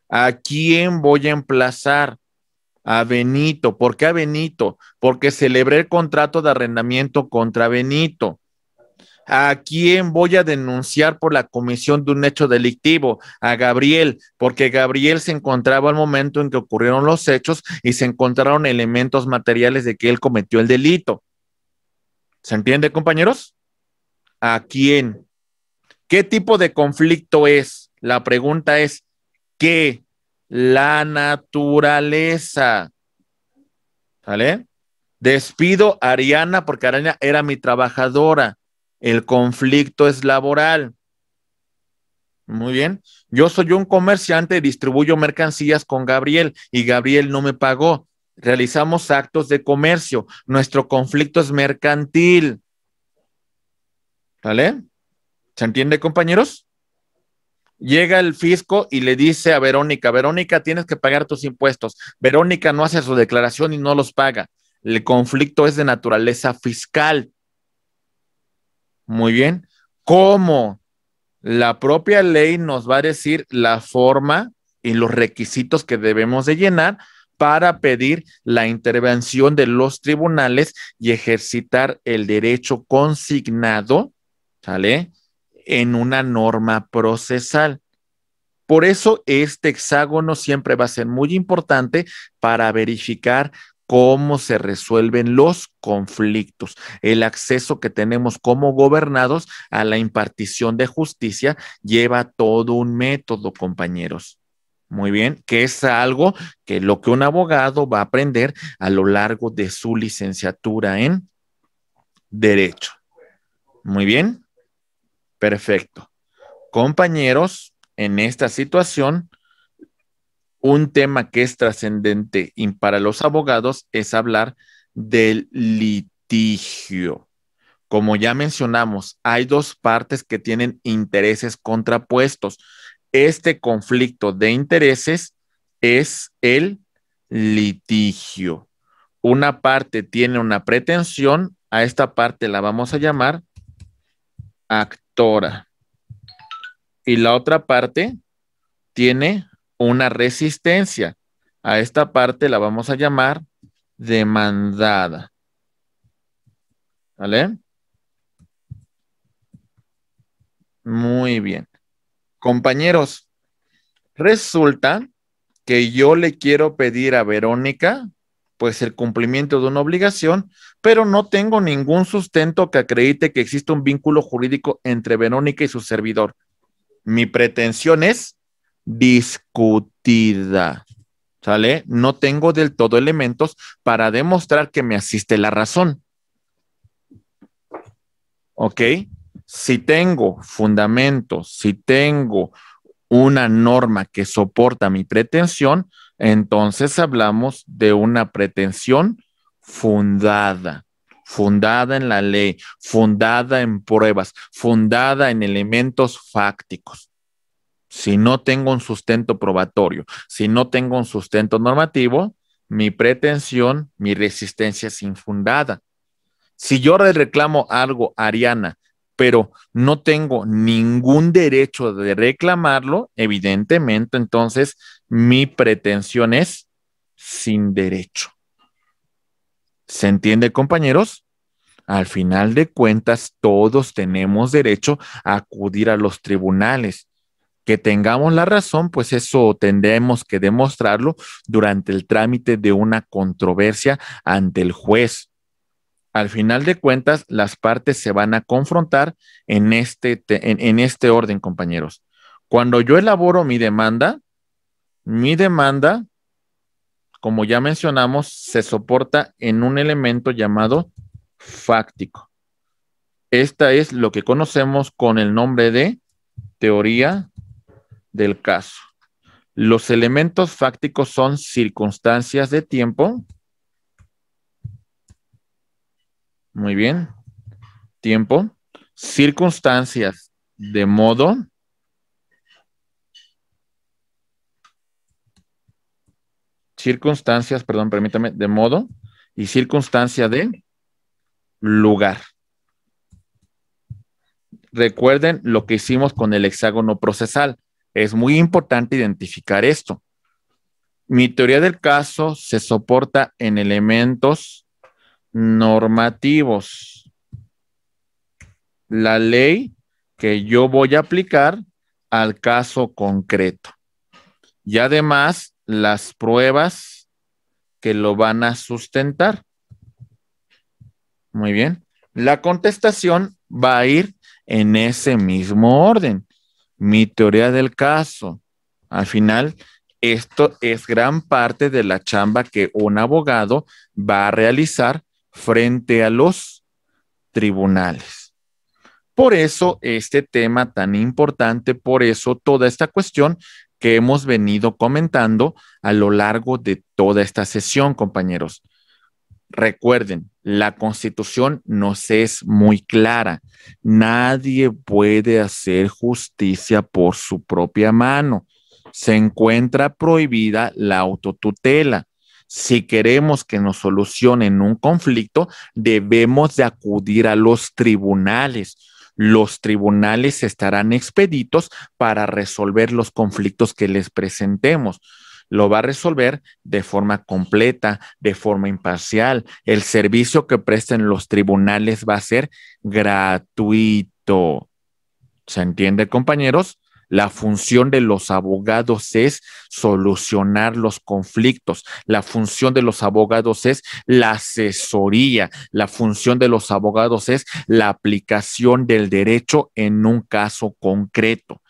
¿A quién voy a emplazar? A Benito. ¿Por qué a Benito? Porque celebré el contrato de arrendamiento contra Benito. ¿A quién voy a denunciar por la comisión de un hecho delictivo? A Gabriel, porque Gabriel se encontraba al momento en que ocurrieron los hechos y se encontraron elementos materiales de que él cometió el delito. ¿Se entiende, compañeros? ¿A quién? ¿Qué tipo de conflicto es? La pregunta es, ¿qué? La naturaleza. ¿Sale? Despido a Ariana porque Ariana era mi trabajadora. El conflicto es laboral. Muy bien. Yo soy un comerciante, distribuyo mercancías con Gabriel y Gabriel no me pagó. Realizamos actos de comercio. Nuestro conflicto es mercantil. ¿Vale? ¿Se entiende, compañeros? Llega el fisco y le dice a Verónica, Verónica, tienes que pagar tus impuestos. Verónica no hace su declaración y no los paga. El conflicto es de naturaleza fiscal. Muy bien. ¿Cómo? La propia ley nos va a decir la forma y los requisitos que debemos de llenar para pedir la intervención de los tribunales y ejercitar el derecho consignado, ¿sale? En una norma procesal. Por eso este hexágono siempre va a ser muy importante para verificar cómo se resuelven los conflictos, el acceso que tenemos como gobernados a la impartición de justicia lleva todo un método, compañeros. Muy bien, que es algo que lo que un abogado va a aprender a lo largo de su licenciatura en Derecho. Muy bien, perfecto. Compañeros, en esta situación, un tema que es trascendente y para los abogados es hablar del litigio. Como ya mencionamos, hay dos partes que tienen intereses contrapuestos. Este conflicto de intereses es el litigio. Una parte tiene una pretensión, a esta parte la vamos a llamar actora. Y la otra parte tiene una resistencia. A esta parte la vamos a llamar demandada. ¿Vale? Muy bien. Compañeros, resulta que yo le quiero pedir a Verónica pues el cumplimiento de una obligación, pero no tengo ningún sustento que acredite que existe un vínculo jurídico entre Verónica y su servidor. Mi pretensión es discutida. ¿Sale? No tengo del todo elementos para demostrar que me asiste la razón. ¿Ok? Si tengo fundamentos, si tengo una norma que soporta mi pretensión, entonces hablamos de una pretensión fundada, fundada en la ley, fundada en pruebas, fundada en elementos fácticos. Si no tengo un sustento probatorio, si no tengo un sustento normativo, mi pretensión, mi resistencia es infundada. Si yo reclamo algo Ariana, pero no tengo ningún derecho de reclamarlo, evidentemente entonces mi pretensión es sin derecho. ¿Se entiende, compañeros? Al final de cuentas, todos tenemos derecho a acudir a los tribunales que tengamos la razón, pues eso tendremos que demostrarlo durante el trámite de una controversia ante el juez. Al final de cuentas, las partes se van a confrontar en este, en, este orden, compañeros. Cuando yo elaboro mi demanda, mi demanda, como ya mencionamos, se soporta en un elemento llamado fáctico. Esta es lo que conocemos con el nombre de teoría del caso. Los elementos fácticos son circunstancias de tiempo. Muy bien. Tiempo. Circunstancias de modo. Circunstancias, perdón, permítame, de modo y circunstancia de lugar. Recuerden lo que hicimos con el hexágono procesal. Es muy importante identificar esto. Mi teoría del caso se soporta en elementos normativos. La ley que yo voy a aplicar al caso concreto. Y además las pruebas que lo van a sustentar. Muy bien. La contestación va a ir en ese mismo orden mi teoría del caso. Al final, esto es gran parte de la chamba que un abogado va a realizar frente a los tribunales. Por eso este tema tan importante, por eso toda esta cuestión que hemos venido comentando a lo largo de toda esta sesión, compañeros. Recuerden, la constitución nos es muy clara. Nadie puede hacer justicia por su propia mano. Se encuentra prohibida la autotutela. Si queremos que nos solucionen un conflicto, debemos de acudir a los tribunales. Los tribunales estarán expeditos para resolver los conflictos que les presentemos lo va a resolver de forma completa, de forma imparcial. El servicio que presten los tribunales va a ser gratuito. ¿Se entiende, compañeros? La función de los abogados es solucionar los conflictos. La función de los abogados es la asesoría. La función de los abogados es la aplicación del derecho en un caso concreto.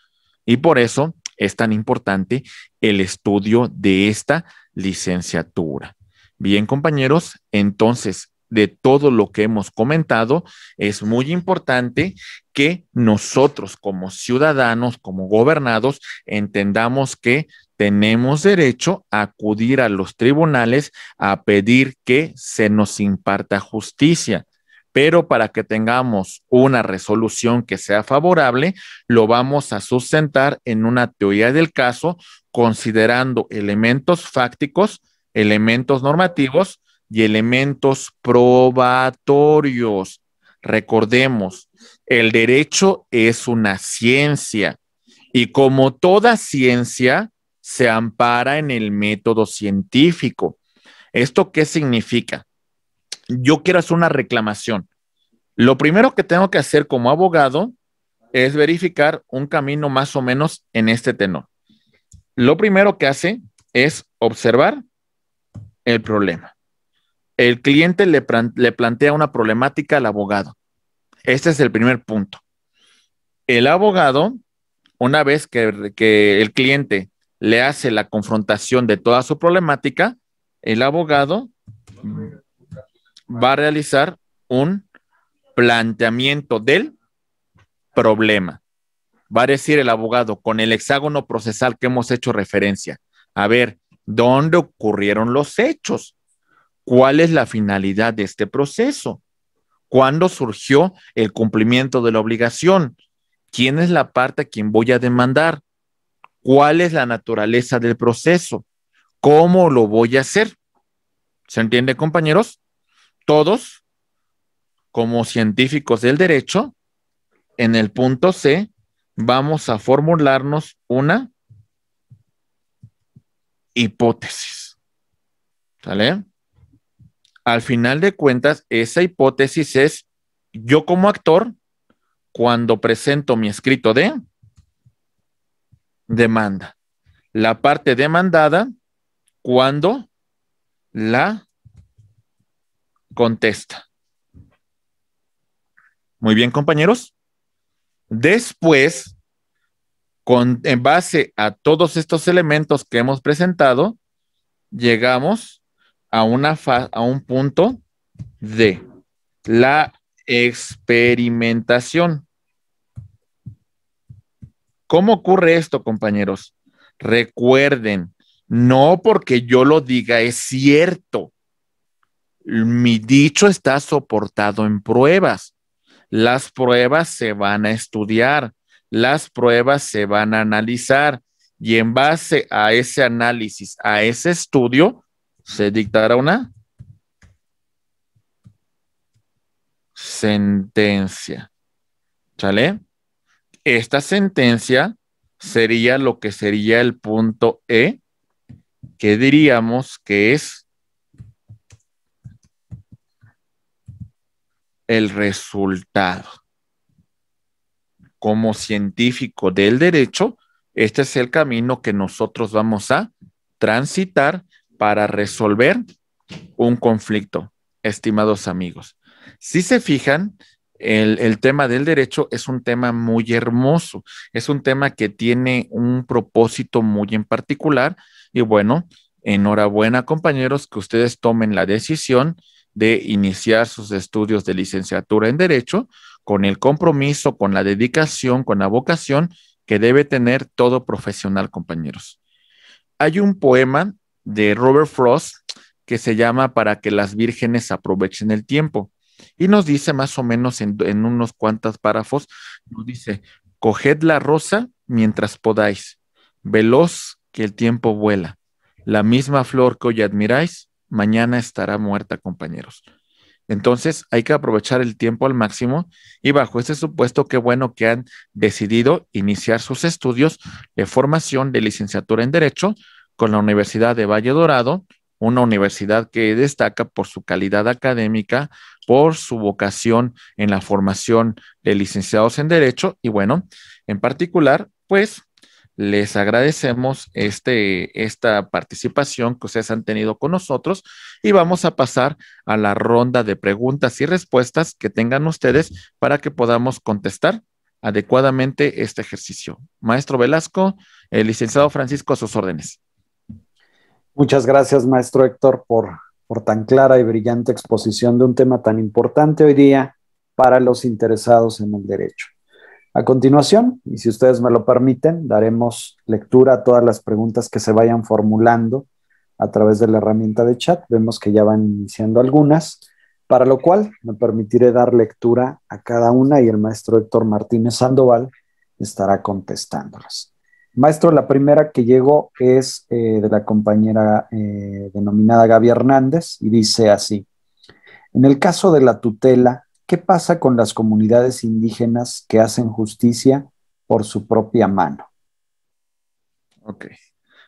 Y por eso es tan importante el estudio de esta licenciatura. Bien, compañeros, entonces, de todo lo que hemos comentado, es muy importante que nosotros como ciudadanos, como gobernados, entendamos que tenemos derecho a acudir a los tribunales a pedir que se nos imparta justicia pero para que tengamos una resolución que sea favorable, lo vamos a sustentar en una teoría del caso considerando elementos fácticos, elementos normativos y elementos probatorios. Recordemos, el derecho es una ciencia y como toda ciencia, se ampara en el método científico. ¿Esto qué significa? yo quiero hacer una reclamación. Lo primero que tengo que hacer como abogado es verificar un camino más o menos en este tenor. Lo primero que hace es observar el problema. El cliente le, plantea una problemática al abogado. Este es el primer punto. El abogado, una vez que el cliente le hace la confrontación de toda su problemática, el abogado va a realizar un planteamiento del problema. Va a decir el abogado con el hexágono procesal que hemos hecho referencia. A ver, ¿dónde ocurrieron los hechos? ¿Cuál es la finalidad de este proceso? ¿Cuándo surgió el cumplimiento de la obligación? ¿Quién es la parte a quien voy a demandar? ¿Cuál es la naturaleza del proceso? ¿Cómo lo voy a hacer? ¿Se entiende, compañeros? todos, como científicos del derecho, en el punto C, vamos a formularnos una hipótesis. ¿Sale? Al final de cuentas, esa hipótesis es yo como actor, cuando presento mi escrito de demanda. La parte demandada, cuando la contesta. Muy bien, compañeros. Después, con, en base a todos estos elementos que hemos presentado, llegamos a, una a un punto de la experimentación. ¿Cómo ocurre esto, compañeros? Recuerden, no porque yo lo diga es cierto. Mi dicho está soportado en pruebas. Las pruebas se van a estudiar, las pruebas se van a analizar y en base a ese análisis, a ese estudio, se dictará una sentencia. ¿Sale? Esta sentencia sería lo que sería el punto E, que diríamos que es el resultado. Como científico del derecho, este es el camino que nosotros vamos a transitar para resolver un conflicto, estimados amigos. Si se fijan, el, tema del derecho es un tema muy hermoso, es un tema que tiene un propósito muy en particular y bueno, enhorabuena compañeros que ustedes tomen la decisión de iniciar sus estudios de licenciatura en Derecho con el compromiso, con la dedicación, con la vocación que debe tener todo profesional, compañeros. Hay un poema de Robert Frost que se llama Para que las vírgenes aprovechen el tiempo. Y nos dice más o menos en, unos cuantos párrafos, nos dice, coged la rosa mientras podáis, veloz que el tiempo vuela, la misma flor que hoy admiráis, mañana estará muerta, compañeros. Entonces hay que aprovechar el tiempo al máximo y bajo este supuesto, qué bueno que han decidido iniciar sus estudios de formación de licenciatura en Derecho con la Universidad de Valle Dorado, una universidad que destaca por su calidad académica, por su vocación en la formación de licenciados en Derecho y bueno, en particular, pues les agradecemos este, esta participación que ustedes han tenido con nosotros y vamos a pasar a la ronda de preguntas y respuestas que tengan ustedes para que podamos contestar adecuadamente este ejercicio. Maestro Velasco, el licenciado Francisco, a sus órdenes. Muchas gracias, maestro Héctor, por, por tan clara y brillante exposición de un tema tan importante hoy día para los interesados en el derecho. A continuación, y si ustedes me lo permiten, daremos lectura a todas las preguntas que se vayan formulando a través de la herramienta de chat. Vemos que ya van iniciando algunas, para lo cual me permitiré dar lectura a cada una y el maestro Héctor Martínez Sandoval estará contestándolas. Maestro, la primera que llegó es eh, de la compañera eh, denominada Gaby Hernández y dice así, en el caso de la tutela, ¿qué pasa con las comunidades indígenas que hacen justicia por su propia mano? Ok,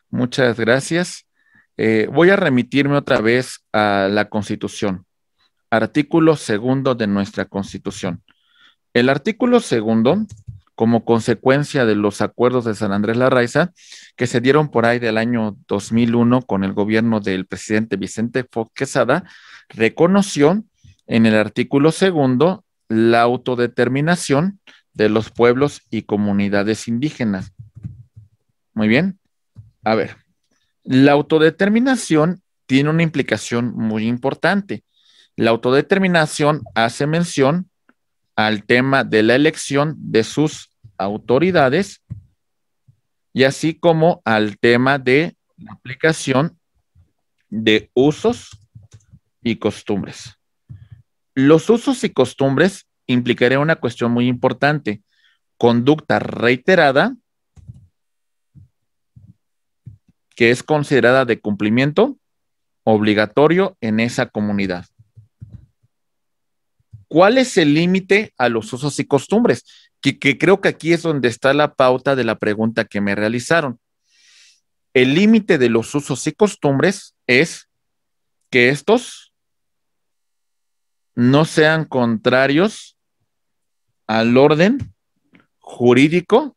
muchas gracias. Eh, voy a remitirme otra vez a la Constitución, artículo segundo de nuestra Constitución. El artículo segundo, como consecuencia de los acuerdos de San Andrés Larraiza, que se dieron por ahí del año 2001 con el gobierno del presidente Vicente Fox Quesada, reconoció en el artículo segundo la autodeterminación de los pueblos y comunidades indígenas. Muy bien. A ver, la autodeterminación tiene una implicación muy importante. La autodeterminación hace mención al tema de la elección de sus autoridades y así como al tema de la aplicación de usos y costumbres. Los usos y costumbres implicaría una cuestión muy importante, conducta reiterada que es considerada de cumplimiento obligatorio en esa comunidad. ¿Cuál es el límite a los usos y costumbres? que, creo que aquí es donde está la pauta de la pregunta que me realizaron. El límite de los usos y costumbres es que estos no sean contrarios al orden jurídico,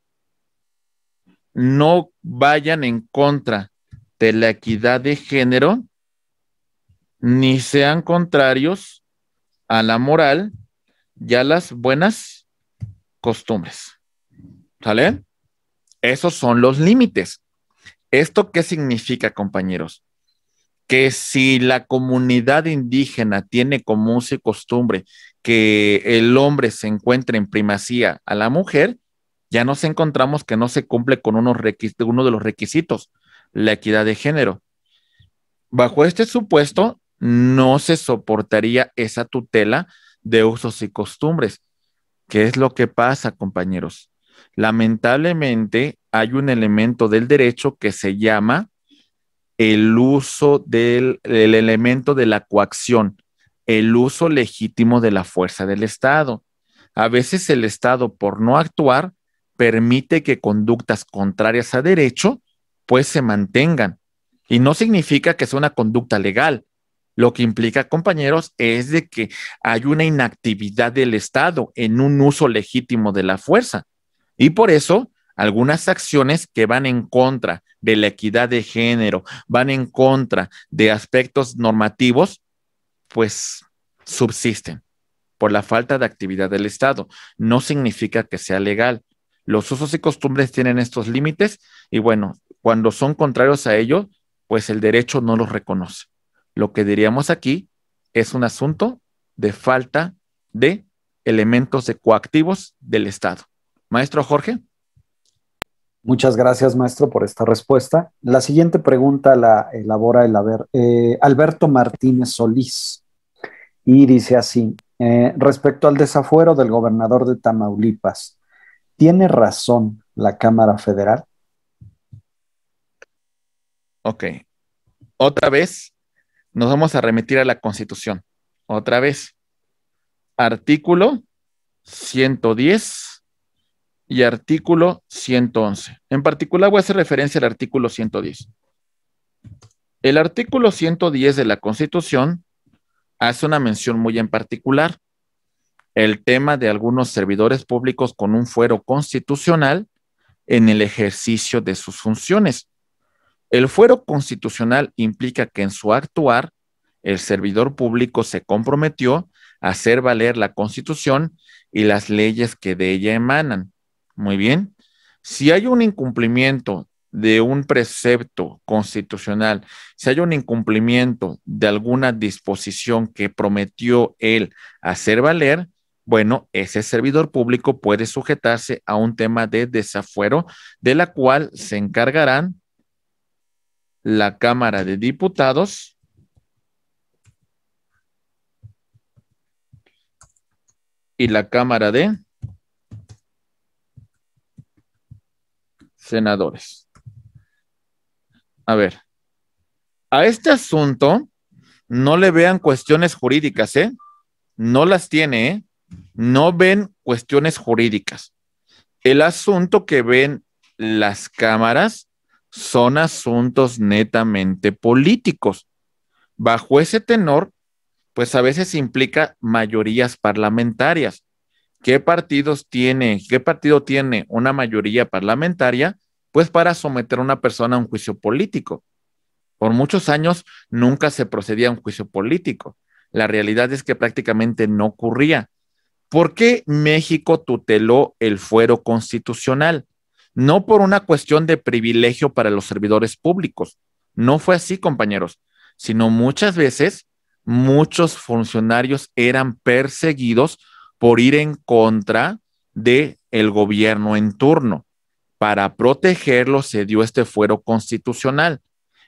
no vayan en contra de la equidad de género, ni sean contrarios a la moral y a las buenas costumbres. ¿Sale? Esos son los límites. ¿Esto qué significa, compañeros? que si la comunidad indígena tiene como uso y costumbre que el hombre se encuentre en primacía a la mujer, ya nos encontramos que no se cumple con uno de los requisitos, la equidad de género. Bajo este supuesto, no se soportaría esa tutela de usos y costumbres. ¿Qué es lo que pasa, compañeros? Lamentablemente, hay un elemento del derecho que se llama el uso del elemento de la coacción, el uso legítimo de la fuerza del Estado. A veces el Estado, por no actuar, permite que conductas contrarias a derecho, pues se mantengan. Y no significa que sea una conducta legal. Lo que implica, compañeros, es de que hay una inactividad del Estado en un uso legítimo de la fuerza. Y por eso, algunas acciones que van en contra de la equidad de género, van en contra de aspectos normativos, pues subsisten por la falta de actividad del Estado. No significa que sea legal. Los usos y costumbres tienen estos límites y bueno, cuando son contrarios a ello, pues el derecho no los reconoce. Lo que diríamos aquí es un asunto de falta de elementos ecoactivos del Estado. Maestro Jorge. Muchas gracias, maestro, por esta respuesta. La siguiente pregunta la elabora el eh, Alberto Martínez Solís y dice así, eh, respecto al desafuero del gobernador de Tamaulipas, ¿tiene razón la Cámara Federal? Ok. Otra vez nos vamos a remitir a la Constitución. Otra vez. Artículo 110 y artículo 111. En particular voy a hacer referencia al artículo 110. El artículo 110 de la Constitución hace una mención muy en particular, el tema de algunos servidores públicos con un fuero constitucional en el ejercicio de sus funciones. El fuero constitucional implica que en su actuar, el servidor público se comprometió a hacer valer la Constitución y las leyes que de ella emanan muy bien. Si hay un incumplimiento de un precepto constitucional, si hay un incumplimiento de alguna disposición que prometió él hacer valer, bueno, ese servidor público puede sujetarse a un tema de desafuero de la cual se encargarán la Cámara de Diputados, y la Cámara de senadores. A ver, a este asunto no le vean cuestiones jurídicas, ¿eh? No las tiene, ¿eh? No ven cuestiones jurídicas. El asunto que ven las cámaras son asuntos netamente políticos. Bajo ese tenor, pues a veces implica mayorías parlamentarias qué partidos tiene, qué partido tiene una mayoría parlamentaria, pues para someter a una persona a un juicio político. Por muchos años nunca se procedía a un juicio político. La realidad es que prácticamente no ocurría. ¿Por qué México tuteló el fuero constitucional? No por una cuestión de privilegio para los servidores públicos. No fue así, compañeros, sino muchas veces muchos funcionarios eran perseguidos por ir en contra de el gobierno en turno. Para protegerlo se dio este fuero constitucional.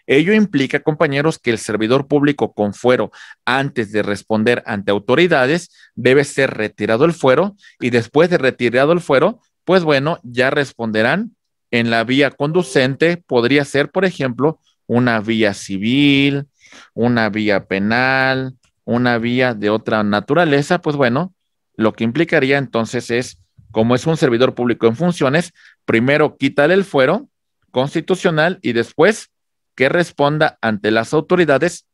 Ello implica, compañeros, que el servidor público con fuero, antes de responder ante autoridades, debe ser retirado el fuero y después de retirado el fuero, pues bueno, ya responderán en la vía conducente. Podría ser, por ejemplo, una vía civil, una vía penal, una vía de otra naturaleza, pues bueno, lo que implicaría entonces es, como es un servidor público en funciones, primero quítale el fuero constitucional y después que responda ante las autoridades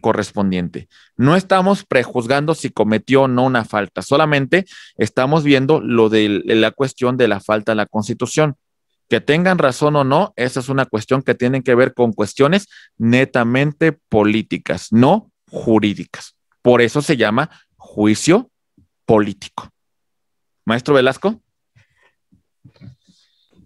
correspondiente. No estamos prejuzgando si cometió o no una falta, solamente estamos viendo lo de la cuestión de la falta a la Constitución. Que tengan razón o no, esa es una cuestión que tiene que ver con cuestiones netamente políticas, no jurídicas. Por eso se llama juicio político. Maestro Velasco.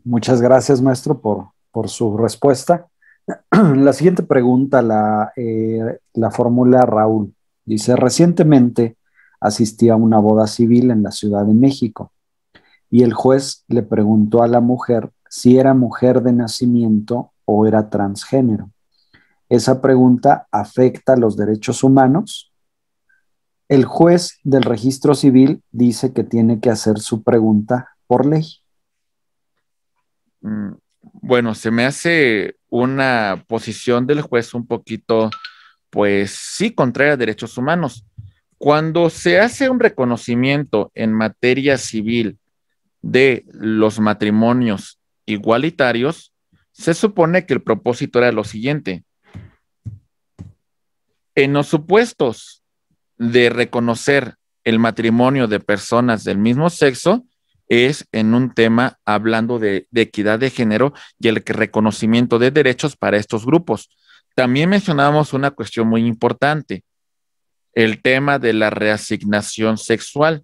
Muchas gracias, maestro, por, por su respuesta. *clears throat* La siguiente pregunta la, eh, la formula Raúl. Dice, recientemente asistí a una boda civil en la Ciudad de México y el juez le preguntó a la mujer si era mujer de nacimiento o era transgénero. Esa pregunta afecta a los derechos humanos el juez del registro civil dice que tiene que hacer su pregunta por ley. Mm, bueno, se me hace una posición del juez un poquito, pues sí, contraria a derechos humanos. Cuando se hace un reconocimiento en materia civil de los matrimonios igualitarios, se supone que el propósito era lo siguiente. En los supuestos de reconocer el matrimonio de personas del mismo sexo es en un tema hablando de, equidad de género y el reconocimiento de derechos para estos grupos. También mencionamos una cuestión muy importante, el tema de la reasignación sexual.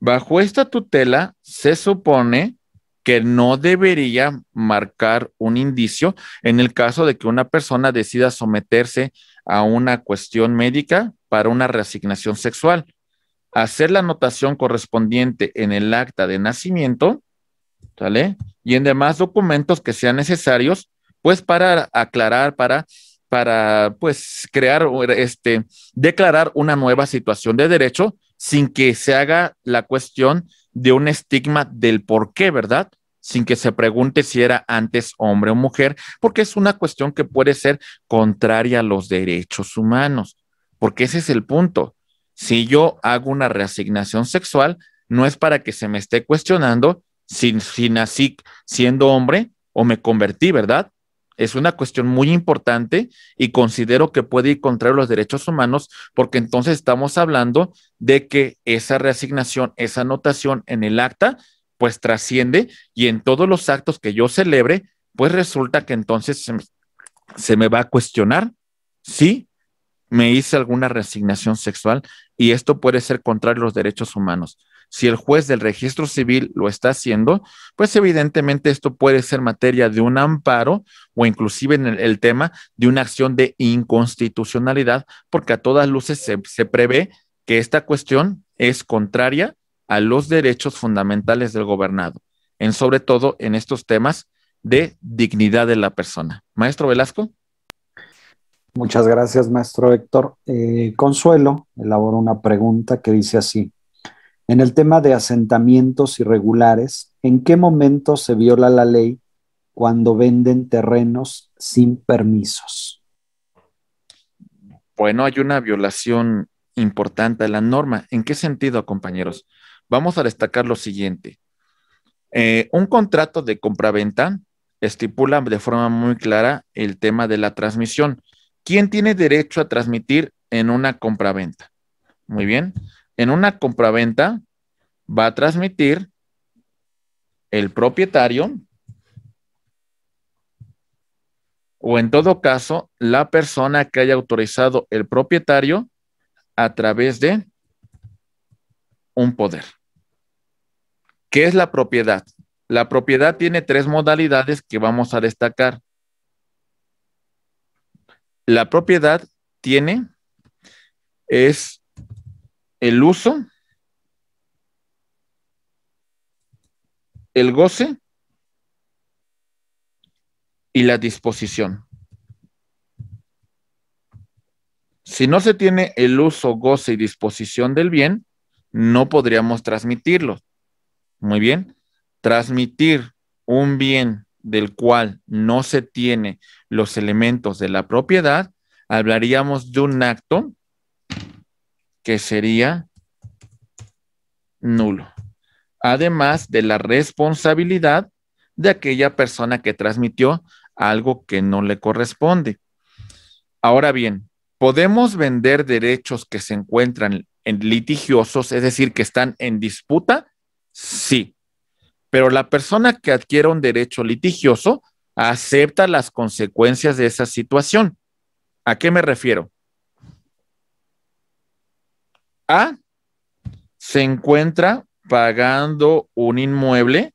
Bajo esta tutela se supone que no debería marcar un indicio en el caso de que una persona decida someterse a una cuestión médica para una reasignación sexual. Hacer la anotación correspondiente en el acta de nacimiento, ¿sale? Y en demás documentos que sean necesarios, pues para aclarar, para, para, pues crear, este, declarar una nueva situación de derecho sin que se haga la cuestión de un estigma del por qué, ¿verdad? sin que se pregunte si era antes hombre o mujer, porque es una cuestión que puede ser contraria a los derechos humanos, porque ese es el punto. Si yo hago una reasignación sexual, no es para que se me esté cuestionando si, si nací siendo hombre o me convertí, ¿verdad? Es una cuestión muy importante y considero que puede ir contra los derechos humanos porque entonces estamos hablando de que esa reasignación, esa anotación en el acta pues trasciende y en todos los actos que yo celebre, pues resulta que entonces se, me va a cuestionar si me hice alguna resignación sexual y esto puede ser contrario a los derechos humanos. Si el juez del registro civil lo está haciendo, pues evidentemente esto puede ser materia de un amparo o inclusive en el, tema de una acción de inconstitucionalidad, porque a todas luces se, se prevé que esta cuestión es contraria a los derechos fundamentales del gobernado, en sobre todo en estos temas de dignidad de la persona. Maestro Velasco. Muchas gracias, maestro Héctor. Eh, Consuelo elabora una pregunta que dice así. En el tema de asentamientos irregulares, ¿en qué momento se viola la ley cuando venden terrenos sin permisos? Bueno, hay una violación importante de la norma. ¿En qué sentido, compañeros? vamos a destacar lo siguiente. Eh, un contrato de compraventa estipula de forma muy clara el tema de la transmisión. ¿Quién tiene derecho a transmitir en una compraventa? Muy bien. En una compraventa va a transmitir el propietario o en todo caso la persona que haya autorizado el propietario a través de un poder. ¿Qué es la propiedad? La propiedad tiene tres modalidades que vamos a destacar. La propiedad tiene es el uso, el goce y la disposición. Si no se tiene el uso, goce y disposición del bien, no podríamos transmitirlo. Muy bien. Transmitir un bien del cual no se tiene los elementos de la propiedad, hablaríamos de un acto que sería nulo. Además de la responsabilidad de aquella persona que transmitió algo que no le corresponde. Ahora bien, podemos vender derechos que se encuentran en litigiosos, es decir, que están en disputa, Sí, pero la persona que adquiere un derecho litigioso acepta las consecuencias de esa situación. ¿A qué me refiero? A se encuentra pagando un inmueble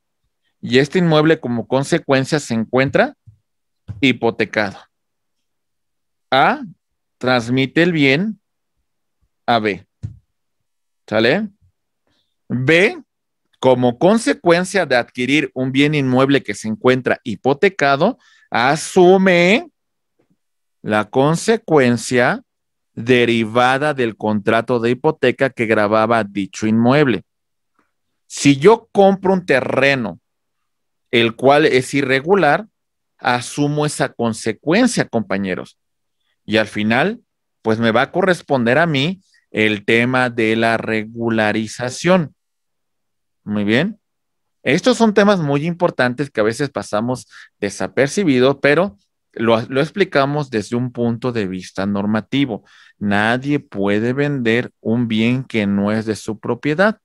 y este inmueble como consecuencia se encuentra hipotecado. A transmite el bien a B. ¿Sale? B como consecuencia de adquirir un bien inmueble que se encuentra hipotecado, asume la consecuencia derivada del contrato de hipoteca que grababa dicho inmueble. Si yo compro un terreno, el cual es irregular, asumo esa consecuencia, compañeros. Y al final, pues me va a corresponder a mí el tema de la regularización. Muy bien. Estos son temas muy importantes que a veces pasamos desapercibidos, pero lo, explicamos desde un punto de vista normativo. Nadie puede vender un bien que no es de su propiedad.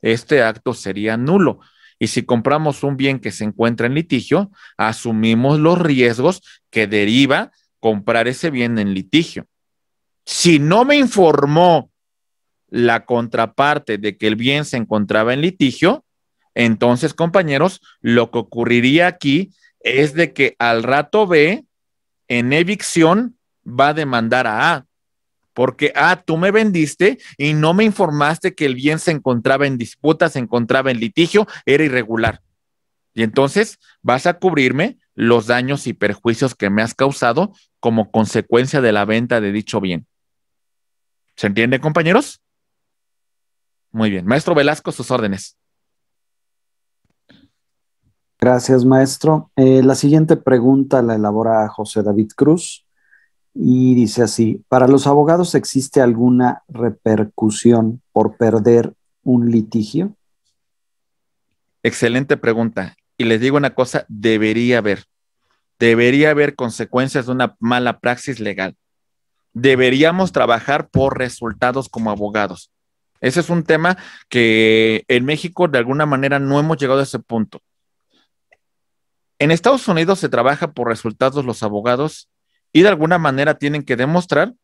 Este acto sería nulo. Y si compramos un bien que se encuentra en litigio, asumimos los riesgos que deriva comprar ese bien en litigio. Si no me informó la contraparte de que el bien se encontraba en litigio, entonces, compañeros, lo que ocurriría aquí es de que al rato B, en evicción, va a demandar a A, porque A, ah, tú me vendiste y no me informaste que el bien se encontraba en disputa, se encontraba en litigio, era irregular. Y entonces vas a cubrirme los daños y perjuicios que me has causado como consecuencia de la venta de dicho bien. ¿Se entiende, compañeros? Muy bien. Maestro Velasco, sus órdenes. Gracias, maestro. Eh, la siguiente pregunta la elabora José David Cruz y dice así, ¿para los abogados existe alguna repercusión por perder un litigio? Excelente pregunta. Y les digo una cosa, debería haber, debería haber consecuencias de una mala praxis legal. Deberíamos trabajar por resultados como abogados. Ese es un tema que en México de alguna manera no hemos llegado a ese punto. En Estados Unidos se trabaja por resultados los abogados y de alguna manera tienen que demostrar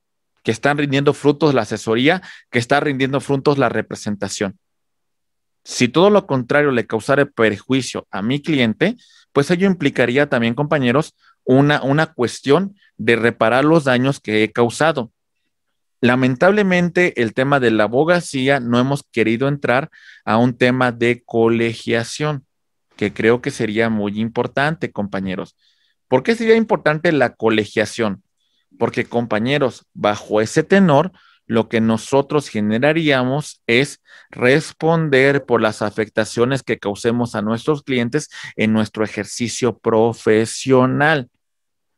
que están rindiendo frutos la asesoría, que está rindiendo frutos la representación. Si todo lo contrario le causara perjuicio a mi cliente, pues ello implicaría también, compañeros, una, una cuestión de reparar los daños que he causado. Lamentablemente, el tema de la abogacía no hemos querido entrar a un tema de colegiación, que creo que sería muy importante, compañeros. ¿Por qué sería importante la colegiación? Porque, compañeros, bajo ese tenor, lo que nosotros generaríamos es responder por las afectaciones que causemos a nuestros clientes en nuestro ejercicio profesional.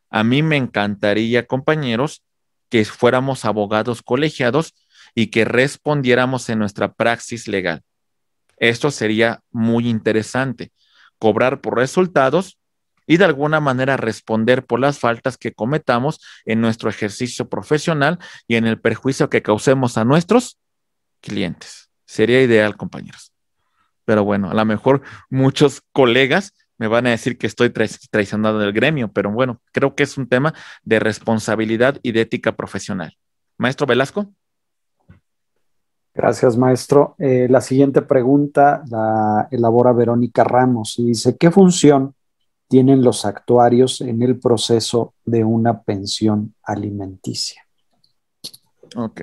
A mí me encantaría, compañeros, que fuéramos abogados colegiados y que respondiéramos en nuestra praxis legal. Esto sería muy interesante, cobrar por resultados y de alguna manera responder por las faltas que cometamos en nuestro ejercicio profesional y en el perjuicio que causemos a nuestros clientes. Sería ideal, compañeros. Pero bueno, a lo mejor muchos colegas me van a decir que estoy traicionado traicionando el gremio, pero bueno, creo que es un tema de responsabilidad y de ética profesional. Maestro Velasco. Gracias, maestro. Eh, la siguiente pregunta la elabora Verónica Ramos y dice, ¿qué función tienen los actuarios en el proceso de una pensión alimenticia? Ok.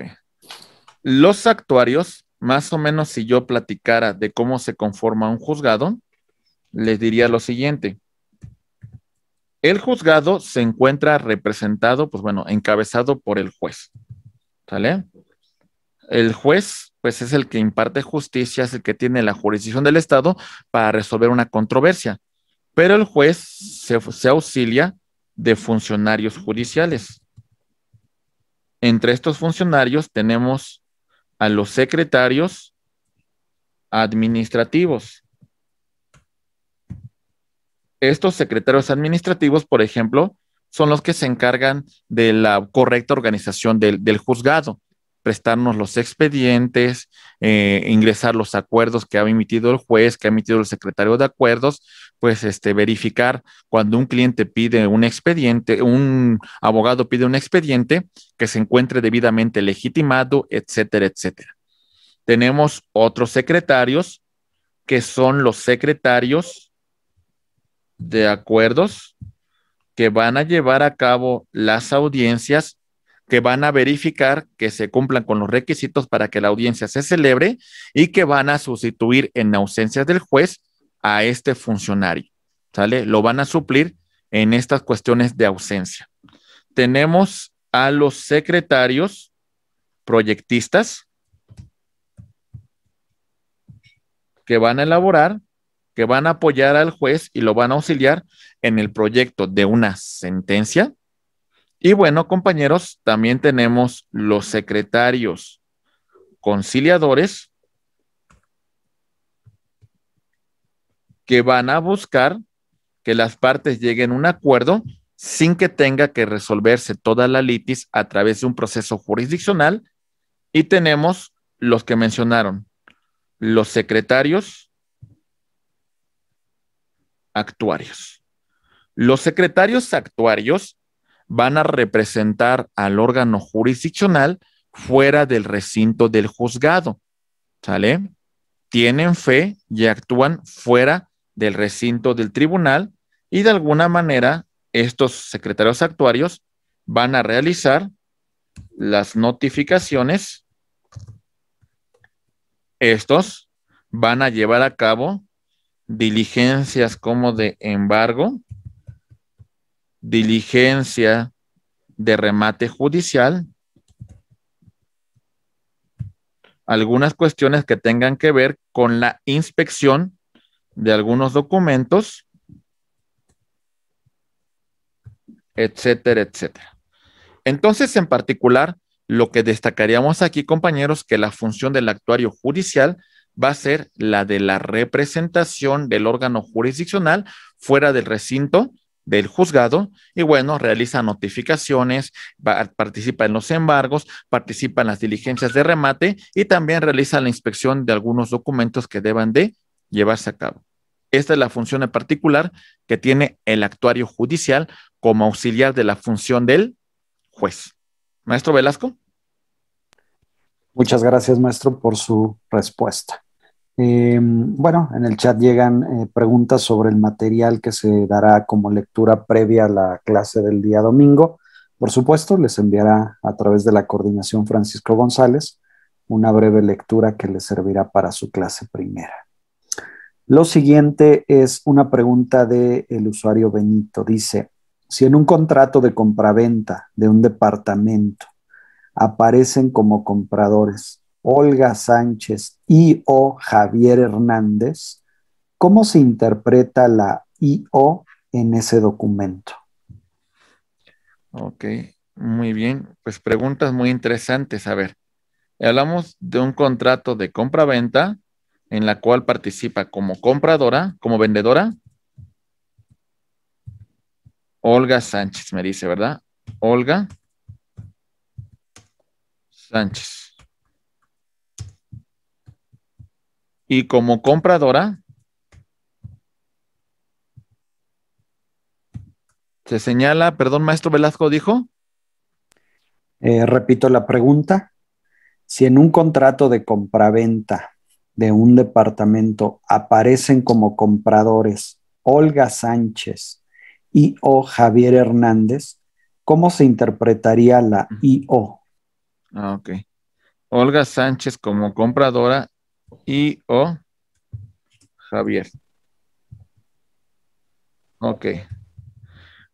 Los actuarios, más o menos si yo platicara de cómo se conforma un juzgado, les diría lo siguiente. El juzgado se encuentra representado, pues bueno, encabezado por el juez. ¿Sale? El juez, pues es el que imparte justicia, es el que tiene la jurisdicción del Estado para resolver una controversia. Pero el juez se, se auxilia de funcionarios judiciales. Entre estos funcionarios tenemos a los secretarios administrativos, estos secretarios administrativos, por ejemplo, son los que se encargan de la correcta organización del, juzgado, prestarnos los expedientes, eh, ingresar los acuerdos que ha emitido el juez, que ha emitido el secretario de acuerdos, pues este, verificar cuando un cliente pide un expediente, un abogado pide un expediente que se encuentre debidamente legitimado, etcétera, etcétera. Tenemos otros secretarios que son los secretarios de acuerdos que van a llevar a cabo las audiencias, que van a verificar que se cumplan con los requisitos para que la audiencia se celebre y que van a sustituir en ausencia del juez a este funcionario. ¿Sale? Lo van a suplir en estas cuestiones de ausencia. Tenemos a los secretarios proyectistas que van a elaborar que van a apoyar al juez y lo van a auxiliar en el proyecto de una sentencia. Y bueno, compañeros, también tenemos los secretarios conciliadores que van a buscar que las partes lleguen a un acuerdo sin que tenga que resolverse toda la litis a través de un proceso jurisdiccional. Y tenemos los que mencionaron, los secretarios actuarios. Los secretarios actuarios van a representar al órgano jurisdiccional fuera del recinto del juzgado. ¿Sale? Tienen fe y actúan fuera del recinto del tribunal y de alguna manera estos secretarios actuarios van a realizar las notificaciones. Estos van a llevar a cabo diligencias como de embargo, diligencia de remate judicial, algunas cuestiones que tengan que ver con la inspección de algunos documentos, etcétera, etcétera. Entonces, en particular, lo que destacaríamos aquí, compañeros, que la función del actuario judicial va a ser la de la representación del órgano jurisdiccional fuera del recinto del juzgado y bueno, realiza notificaciones, participa en los embargos, participa en las diligencias de remate y también realiza la inspección de algunos documentos que deban de llevarse a cabo. Esta es la función en particular que tiene el actuario judicial como auxiliar de la función del juez. Maestro Velasco. Muchas gracias, maestro, por su respuesta. Eh, bueno, en el chat llegan eh, preguntas sobre el material que se dará como lectura previa a la clase del día domingo. Por supuesto, les enviará a través de la coordinación Francisco González una breve lectura que les servirá para su clase primera. Lo siguiente es una pregunta del el usuario Benito. Dice, si en un contrato de compraventa de un departamento aparecen como compradores, Olga Sánchez y o Javier Hernández, ¿cómo se interpreta la IO en ese documento? Ok, muy bien. Pues preguntas muy interesantes. A ver, hablamos de un contrato de compra-venta en la cual participa como compradora, como vendedora. Olga Sánchez me dice, ¿verdad? Olga Sánchez. y como compradora se señala, perdón, maestro Velasco dijo. Eh, repito la pregunta. Si en un contrato de compraventa de un departamento aparecen como compradores Olga Sánchez y o Javier Hernández, ¿cómo se interpretaría la IO? Ah, ok. Olga Sánchez como compradora y o Javier. Ok.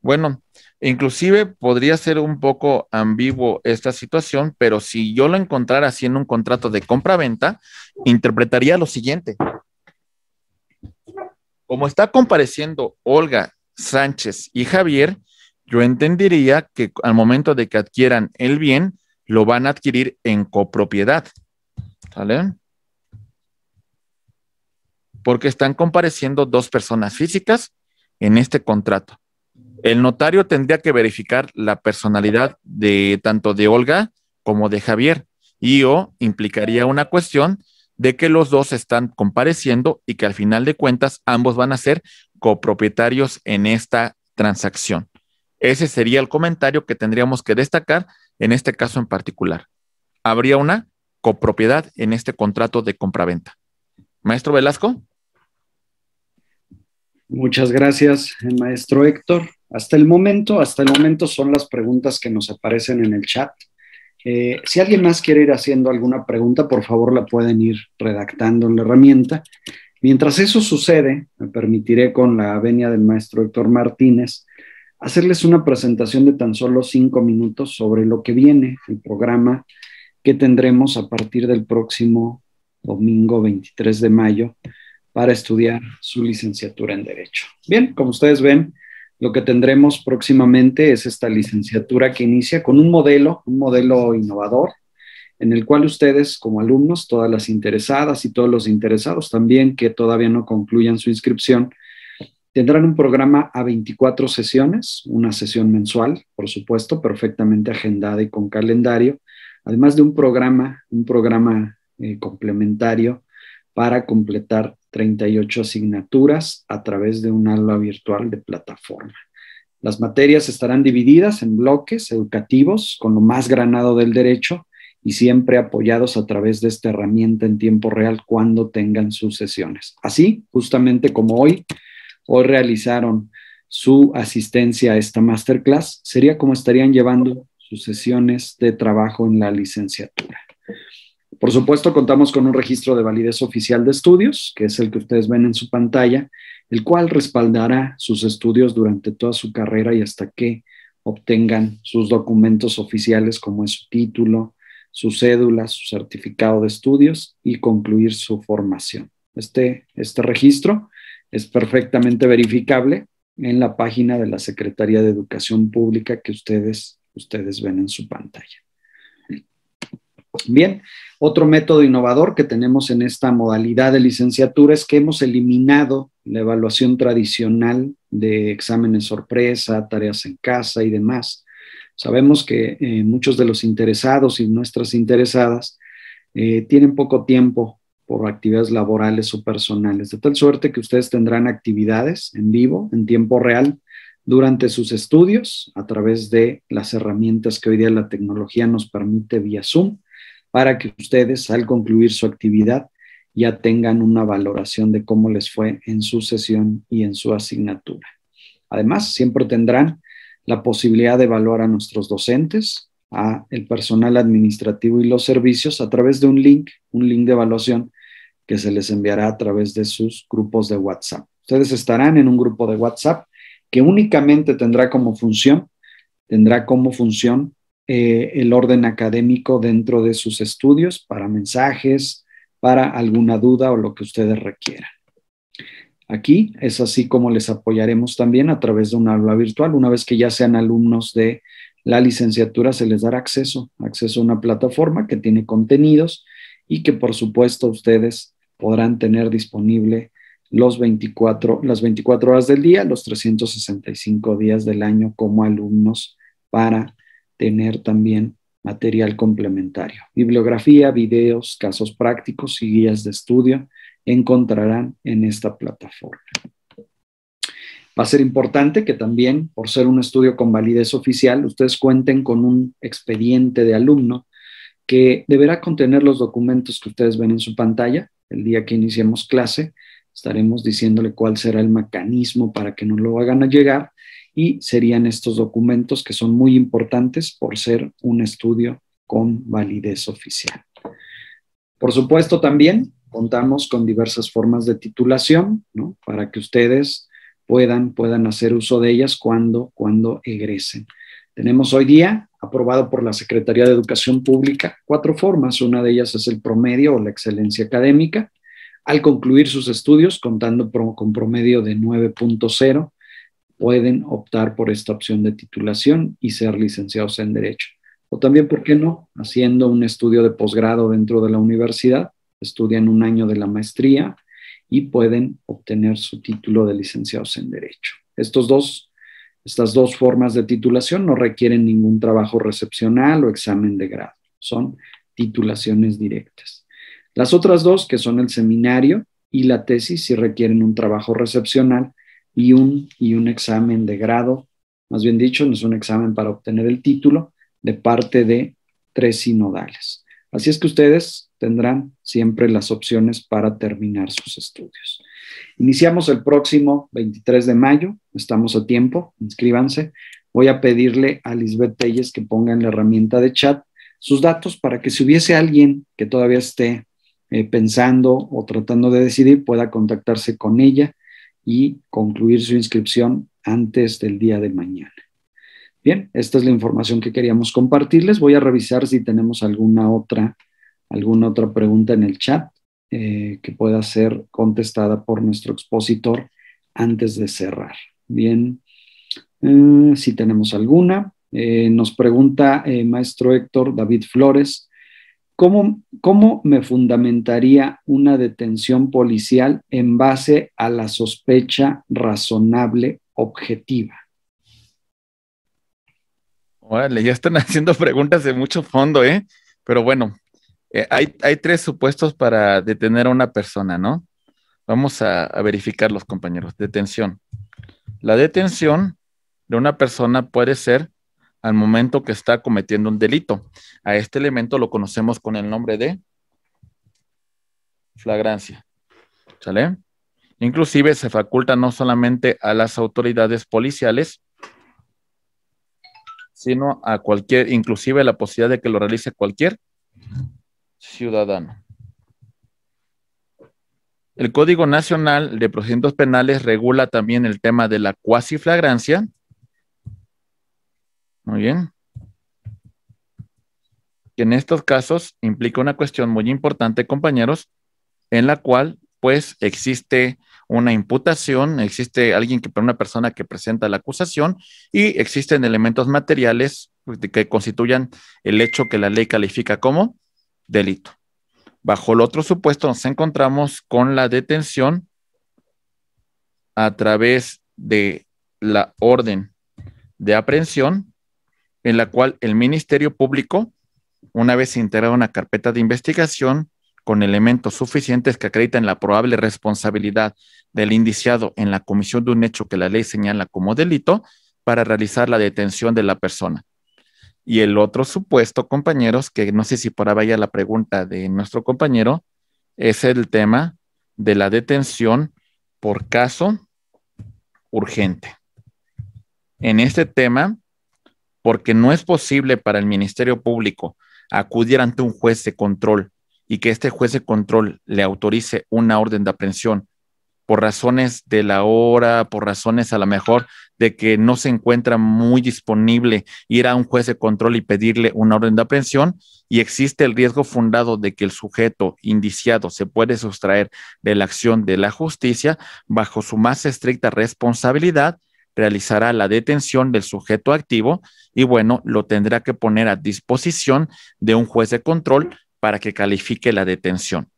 Bueno, inclusive podría ser un poco ambiguo esta situación, pero si yo lo encontrara haciendo un contrato de compra-venta, interpretaría lo siguiente. Como está compareciendo Olga, Sánchez y Javier, yo entendería que al momento de que adquieran el bien, lo van a adquirir en copropiedad. ¿Sale? porque están compareciendo dos personas físicas en este contrato. El notario tendría que verificar la personalidad de tanto de Olga como de Javier y o implicaría una cuestión de que los dos están compareciendo y que al final de cuentas ambos van a ser copropietarios en esta transacción. Ese sería el comentario que tendríamos que destacar en este caso en particular. Habría una copropiedad en este contrato de compraventa. Maestro Velasco. Muchas gracias, eh, maestro Héctor. Hasta el momento, hasta el momento son las preguntas que nos aparecen en el chat. Eh, si alguien más quiere ir haciendo alguna pregunta, por favor la pueden ir redactando en la herramienta. Mientras eso sucede, me permitiré con la venia del maestro Héctor Martínez hacerles una presentación de tan solo cinco minutos sobre lo que viene, el programa que tendremos a partir del próximo domingo 23 de mayo para estudiar su licenciatura en Derecho. Bien, como ustedes ven, lo que tendremos próximamente es esta licenciatura que inicia con un modelo, un modelo innovador, en el cual ustedes como alumnos, todas las interesadas y todos los interesados también que todavía no concluyan su inscripción, tendrán un programa a 24 sesiones, una sesión mensual, por supuesto, perfectamente agendada y con calendario, además de un programa, un programa eh, complementario para completar 38 asignaturas a través de un aula virtual de plataforma. Las materias estarán divididas en bloques educativos con lo más granado del derecho y siempre apoyados a través de esta herramienta en tiempo real cuando tengan sus sesiones. Así, justamente como hoy, hoy realizaron su asistencia a esta masterclass, sería como estarían llevando sus sesiones de trabajo en la licenciatura. Por supuesto, contamos con un registro de validez oficial de estudios, que es el que ustedes ven en su pantalla, el cual respaldará sus estudios durante toda su carrera y hasta que obtengan sus documentos oficiales como es su título, su cédula, su certificado de estudios y concluir su formación. Este, este registro es perfectamente verificable en la página de la Secretaría de Educación Pública que ustedes, ustedes ven en su pantalla. Bien, otro método innovador que tenemos en esta modalidad de licenciatura es que hemos eliminado la evaluación tradicional de exámenes sorpresa, tareas en casa y demás. Sabemos que eh, muchos de los interesados y nuestras interesadas eh, tienen poco tiempo por actividades laborales o personales, de tal suerte que ustedes tendrán actividades en vivo, en tiempo real, durante sus estudios a través de las herramientas que hoy día la tecnología nos permite vía Zoom para que ustedes al concluir su actividad ya tengan una valoración de cómo les fue en su sesión y en su asignatura. Además, siempre tendrán la posibilidad de evaluar a nuestros docentes, a el personal administrativo y los servicios a través de un link, un link de evaluación que se les enviará a través de sus grupos de WhatsApp. Ustedes estarán en un grupo de WhatsApp que únicamente tendrá como función, tendrá como función eh, el orden académico dentro de sus estudios para mensajes, para alguna duda o lo que ustedes requieran. Aquí es así como les apoyaremos también a través de una aula virtual. Una vez que ya sean alumnos de la licenciatura, se les dará acceso, acceso a una plataforma que tiene contenidos y que por supuesto ustedes podrán tener disponible los las 24 horas del día, los 365 días del año como alumnos para tener también material complementario. Bibliografía, videos, casos prácticos y guías de estudio encontrarán en esta plataforma. Va a ser importante que también, por ser un estudio con validez oficial, ustedes cuenten con un expediente de alumno que deberá contener los documentos que ustedes ven en su pantalla. El día que iniciemos clase, estaremos diciéndole cuál será el mecanismo para que nos lo hagan llegar y serían estos documentos que son muy importantes por ser un estudio con validez oficial. Por supuesto, también contamos con diversas formas de titulación ¿no? para que ustedes puedan, puedan hacer uso de ellas cuando, cuando egresen. Tenemos hoy día, aprobado por la Secretaría de Educación Pública, cuatro formas. Una de ellas es el promedio o la excelencia académica. Al concluir sus estudios, contando con promedio de 9.0, pueden optar por esta opción de titulación y ser licenciados en Derecho. O también, ¿por qué no? Haciendo un estudio de posgrado dentro de la universidad, estudian un año de la maestría y pueden obtener su título de licenciados en Derecho. estas dos formas de titulación no requieren ningún trabajo recepcional o examen de grado, son titulaciones directas. Las otras dos, que son el seminario y la tesis, sí requieren un trabajo recepcional y un, y un examen de grado, más bien dicho, no es un examen para obtener el título de parte de tres sinodales. Así es que ustedes tendrán siempre las opciones para terminar sus estudios. Iniciamos el próximo 23 de mayo, estamos a tiempo, inscríbanse. Voy a pedirle a Lisbeth Telles que ponga en la herramienta de chat sus datos para que si hubiese alguien que todavía esté eh, pensando o tratando de decidir, pueda contactarse con ella y concluir su inscripción antes del día de mañana. Bien, esta es la información que queríamos compartirles. Voy a revisar si tenemos alguna otra, alguna otra pregunta en el chat eh, que pueda ser contestada por nuestro expositor antes de cerrar. Bien, eh, si tenemos alguna. Eh, nos pregunta maestro Héctor David Flores, ¿Cómo, me fundamentaría una detención policial en base a la sospecha razonable objetiva? Órale, ya están *laughs* haciendo preguntas de mucho fondo, ¿eh? Pero bueno, eh, hay, tres supuestos para detener a una persona, ¿no? Vamos a, a compañeros. Detención. La detención de una persona puede ser al momento que está cometiendo un delito. A este elemento lo conocemos con el nombre de flagrancia. ¿Sale? Inclusive se faculta no solamente a las autoridades policiales, sino a cualquier, inclusive la posibilidad de que lo realice cualquier ciudadano. El Código Nacional de Procedimientos Penales regula también el tema de la cuasi flagrancia muy bien. en estos casos implica una cuestión muy importante, compañeros, en la cual pues existe una imputación, existe alguien que una persona que presenta la acusación y existen elementos materiales pues, que constituyan el hecho que la ley califica como delito. Bajo el otro supuesto nos encontramos con la detención a través de la orden de aprehensión en la cual el Ministerio Público, una vez integrada una carpeta de investigación con elementos suficientes que acreditan la probable responsabilidad del indiciado en la comisión de un hecho que la ley señala como delito, para realizar la detención de la persona. Y el otro supuesto, compañeros, que no sé si por ahí vaya la pregunta de nuestro compañero, es el tema de la detención por caso urgente. En este tema, porque no es posible para el Ministerio Público acudir ante un juez de control y que este juez de control le autorice una orden de aprehensión por razones de la hora, por razones a lo mejor de que no se encuentra muy disponible ir a un juez de control y pedirle una orden de aprehensión y existe el riesgo fundado de que el sujeto indiciado se puede sustraer de la acción de la justicia bajo su más estricta responsabilidad realizará la detención del sujeto activo y bueno, lo tendrá que poner a disposición de un juez de control para que califique la detención.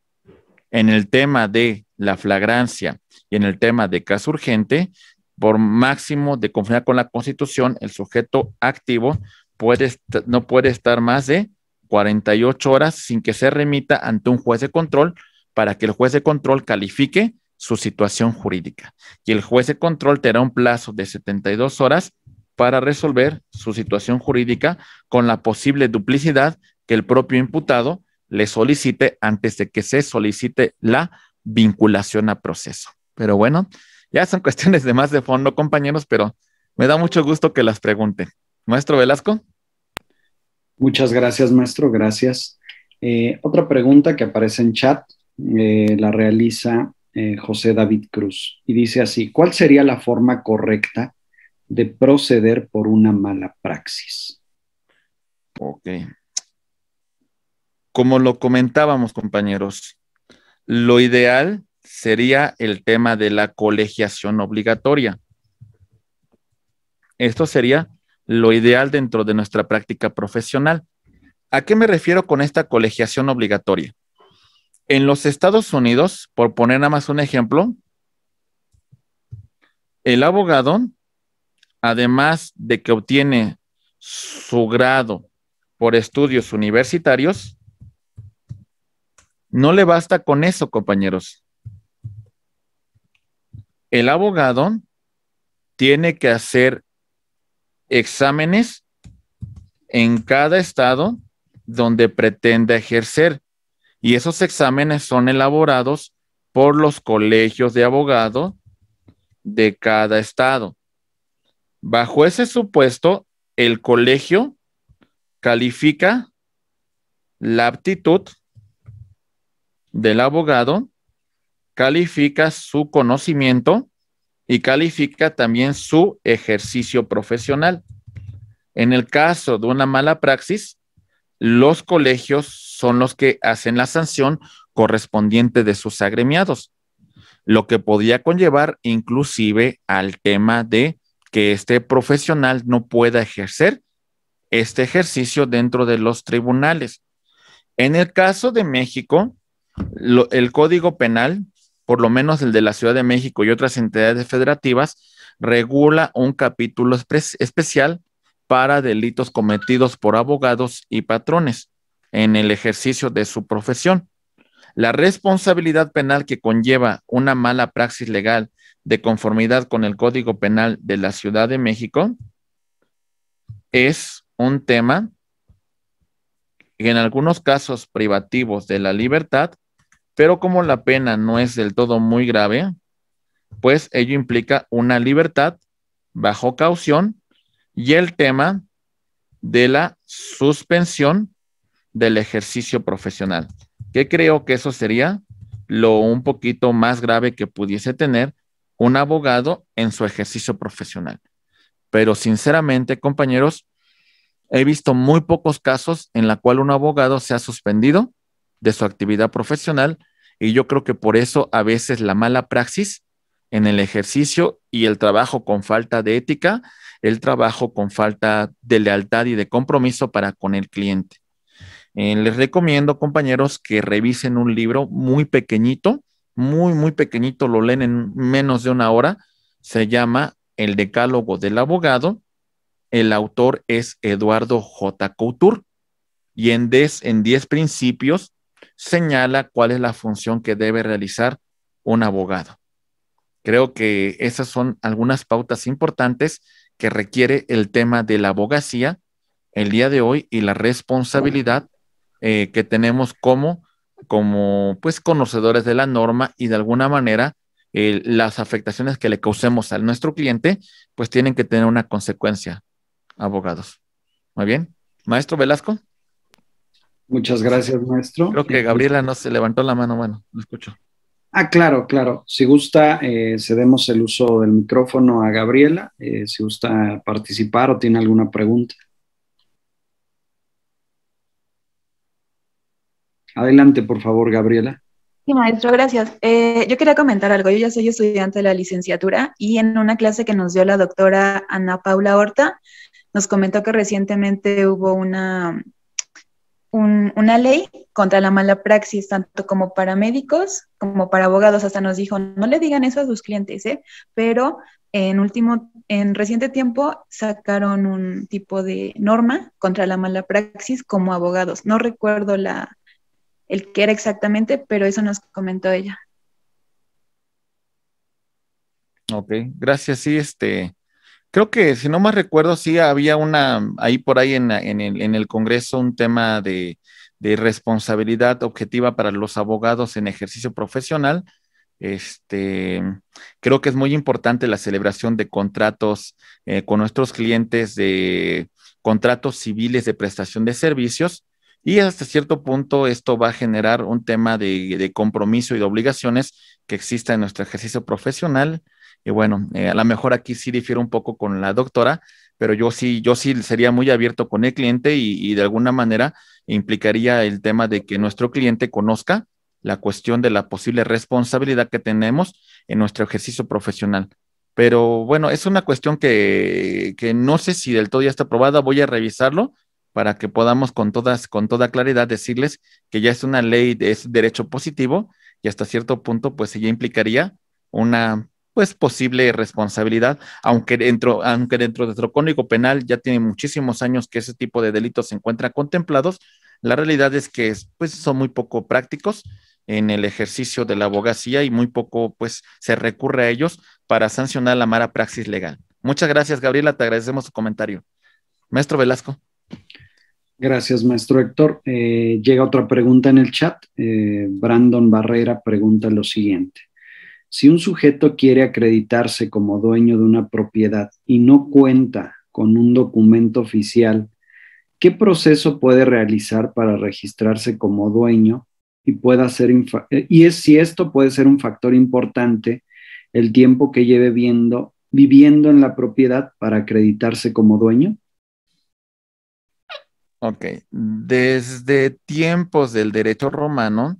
En el tema de la flagrancia y en el tema de caso urgente, por máximo de conformidad con la Constitución, el sujeto activo puede, no puede estar más de 48 horas sin que se remita ante un juez de control para que el juez de control califique su situación jurídica y el juez de control tendrá un plazo de 72 horas para resolver su situación jurídica con la posible duplicidad que el propio imputado le solicite antes de que se solicite la vinculación a proceso. Pero bueno, ya son *laughs* cuestiones de más de fondo, compañeros, pero me da mucho gusto que las pregunten. Maestro Velasco. Muchas gracias, maestro. Gracias. Eh, otra pregunta que aparece en chat eh, la realiza eh, José David Cruz, y dice así, ¿cuál sería la forma correcta de proceder por una mala praxis? Ok. Como lo comentábamos, compañeros, lo ideal sería el tema de la colegiación obligatoria. Esto sería lo ideal dentro de nuestra práctica profesional. ¿A qué me refiero con esta colegiación obligatoria? En los Estados Unidos, por poner nada más un ejemplo, el abogado, además de que obtiene su grado por estudios universitarios, no le basta con eso, compañeros. El abogado tiene que hacer exámenes en cada estado donde pretenda ejercer y esos exámenes son elaborados por los colegios de abogados de cada estado. Bajo ese supuesto, el colegio califica la aptitud del abogado, califica su conocimiento y califica también su ejercicio profesional. En el caso de una mala praxis, los colegios son los que hacen la sanción correspondiente de sus agremiados, lo que podía conllevar inclusive al tema de que este profesional no pueda ejercer este ejercicio dentro de los tribunales. En el caso de México, el Código Penal, por lo menos el de la Ciudad de México y otras entidades federativas, regula un capítulo especial para delitos cometidos por abogados y patrones en el ejercicio de su profesión. La responsabilidad penal que conlleva una mala praxis legal de conformidad con el Código Penal de la Ciudad de México es un tema que en algunos casos privativos de la libertad, pero como la pena no es del todo muy grave, pues ello implica una libertad bajo caución y el tema de la suspensión del ejercicio profesional, que creo que eso sería lo un poquito más grave que pudiese tener un abogado en su ejercicio profesional. Pero sinceramente, compañeros, he visto muy pocos casos en la cual un abogado se ha suspendido de su actividad profesional y yo creo que por eso a veces la mala praxis en el ejercicio y el trabajo con falta de ética, el trabajo con falta de lealtad y de compromiso para con el cliente. Eh, les recomiendo, compañeros, que revisen un libro muy pequeñito, muy, muy pequeñito, lo leen en menos de una hora. Se llama El Decálogo del Abogado. El autor es Eduardo J. Couture y en 10 en principios señala cuál es la función que debe realizar un abogado. Creo que esas son algunas pautas importantes que requiere el tema de la abogacía el día de hoy y la responsabilidad eh, que tenemos como, como pues, conocedores de la norma y de alguna manera las afectaciones que le causemos a nuestro cliente, pues tienen que tener una consecuencia, abogados. Muy bien. Maestro Velasco. Muchas gracias, maestro. Creo que pues Gabriela no se levantó la mano. Bueno, lo escucho. Ah, claro, claro. Si gusta, eh, cedemos el uso del micrófono a Gabriela, eh, si gusta participar o tiene alguna pregunta. Adelante, por favor, Gabriela. Sí, maestro, gracias. Eh, yo quería comentar algo. Yo ya soy estudiante de la licenciatura y en una clase que nos dio la doctora Ana Paula Horta, nos comentó que recientemente hubo una una ley contra la mala praxis, tanto como para médicos como para abogados. Hasta nos dijo, no le digan eso a sus clientes, ¿eh?". pero en último, en reciente tiempo sacaron un tipo de norma contra la mala praxis como abogados. No recuerdo la, el que era exactamente, pero eso nos comentó ella. Ok, gracias. Sí, este, creo que, si no más recuerdo, sí había una, ahí por ahí en, el, Congreso, un tema de, responsabilidad objetiva para los abogados en ejercicio profesional. Este, creo que es muy importante la celebración de contratos eh, con nuestros clientes, de contratos civiles de prestación de servicios. Y hasta cierto punto esto va a generar un tema de compromiso y de obligaciones que exista en nuestro ejercicio profesional y bueno, eh, a lo mejor aquí sí difiero un poco con la doctora, pero yo sí, yo sí sería muy abierto con el cliente y, de alguna manera implicaría el tema de que nuestro cliente conozca la cuestión de la posible responsabilidad que tenemos en nuestro ejercicio profesional. Pero bueno, es una cuestión que, no sé si del todo ya está aprobada, voy a revisarlo para que podamos con, todas, con toda claridad decirles que ya es una ley, es derecho positivo y hasta cierto punto pues ya implicaría una pues posible responsabilidad, aunque dentro, aunque dentro de nuestro código penal ya tiene muchísimos años que ese tipo de delitos se encuentran contemplados, la realidad es que pues, son muy poco prácticos en el ejercicio de la abogacía y muy poco pues se recurre a ellos para sancionar la mala praxis legal. Muchas gracias, Gabriela, te agradecemos su comentario. Maestro Velasco. Gracias, maestro Héctor. Eh, llega otra pregunta en el chat. Eh, Brandon Barrera pregunta lo siguiente. Si un sujeto quiere acreditarse como dueño de una propiedad y no cuenta con un documento oficial, ¿qué proceso puede realizar para registrarse como dueño y pueda ser eh, y es, si esto puede ser un factor importante el tiempo que lleve viviendo en la propiedad para acreditarse como dueño? Ok, desde tiempos del derecho romano,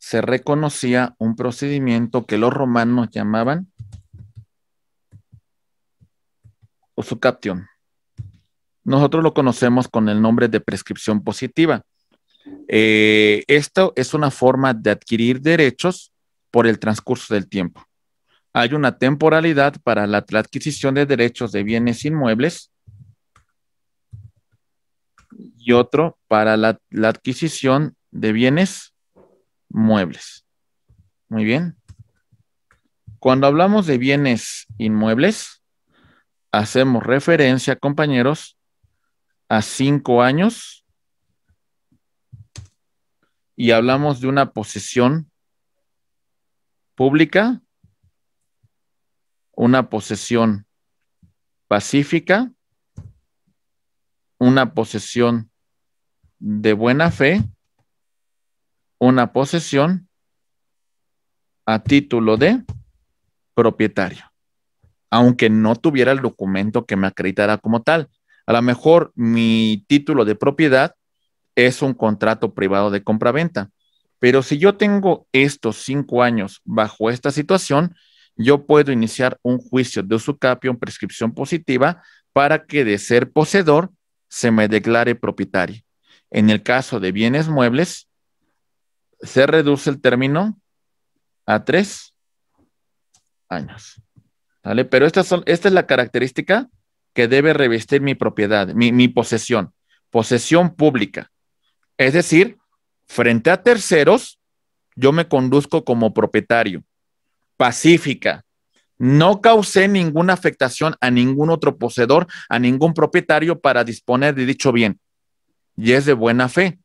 se reconocía un procedimiento que los romanos llamaban usucaption. Nosotros lo conocemos con el nombre de prescripción positiva. Eh, esto es una forma de adquirir derechos por el transcurso del tiempo. Hay una temporalidad para la, adquisición de derechos de bienes inmuebles y otro para la, la adquisición de bienes muebles. Muy bien. Cuando hablamos de bienes inmuebles, hacemos referencia, compañeros, a cinco años y hablamos de una posesión pública, una posesión pacífica, una posesión de buena fe una posesión a título de propietario, aunque no tuviera el documento que me acreditara como tal. A lo mejor mi título de propiedad es un contrato privado de compraventa, pero si yo tengo estos cinco años bajo esta situación, yo puedo iniciar un juicio de usucapio en prescripción positiva para que de ser poseedor se me declare propietario. En el caso de bienes muebles, se reduce el término a tres años. ¿vale? Pero estas son, esta es la característica que debe revestir mi propiedad, mi, mi posesión, posesión pública. Es decir, frente a terceros, yo me conduzco como propietario, pacífica. No causé ninguna afectación a ningún otro poseedor, a ningún propietario para disponer de dicho bien. Y es de buena fe.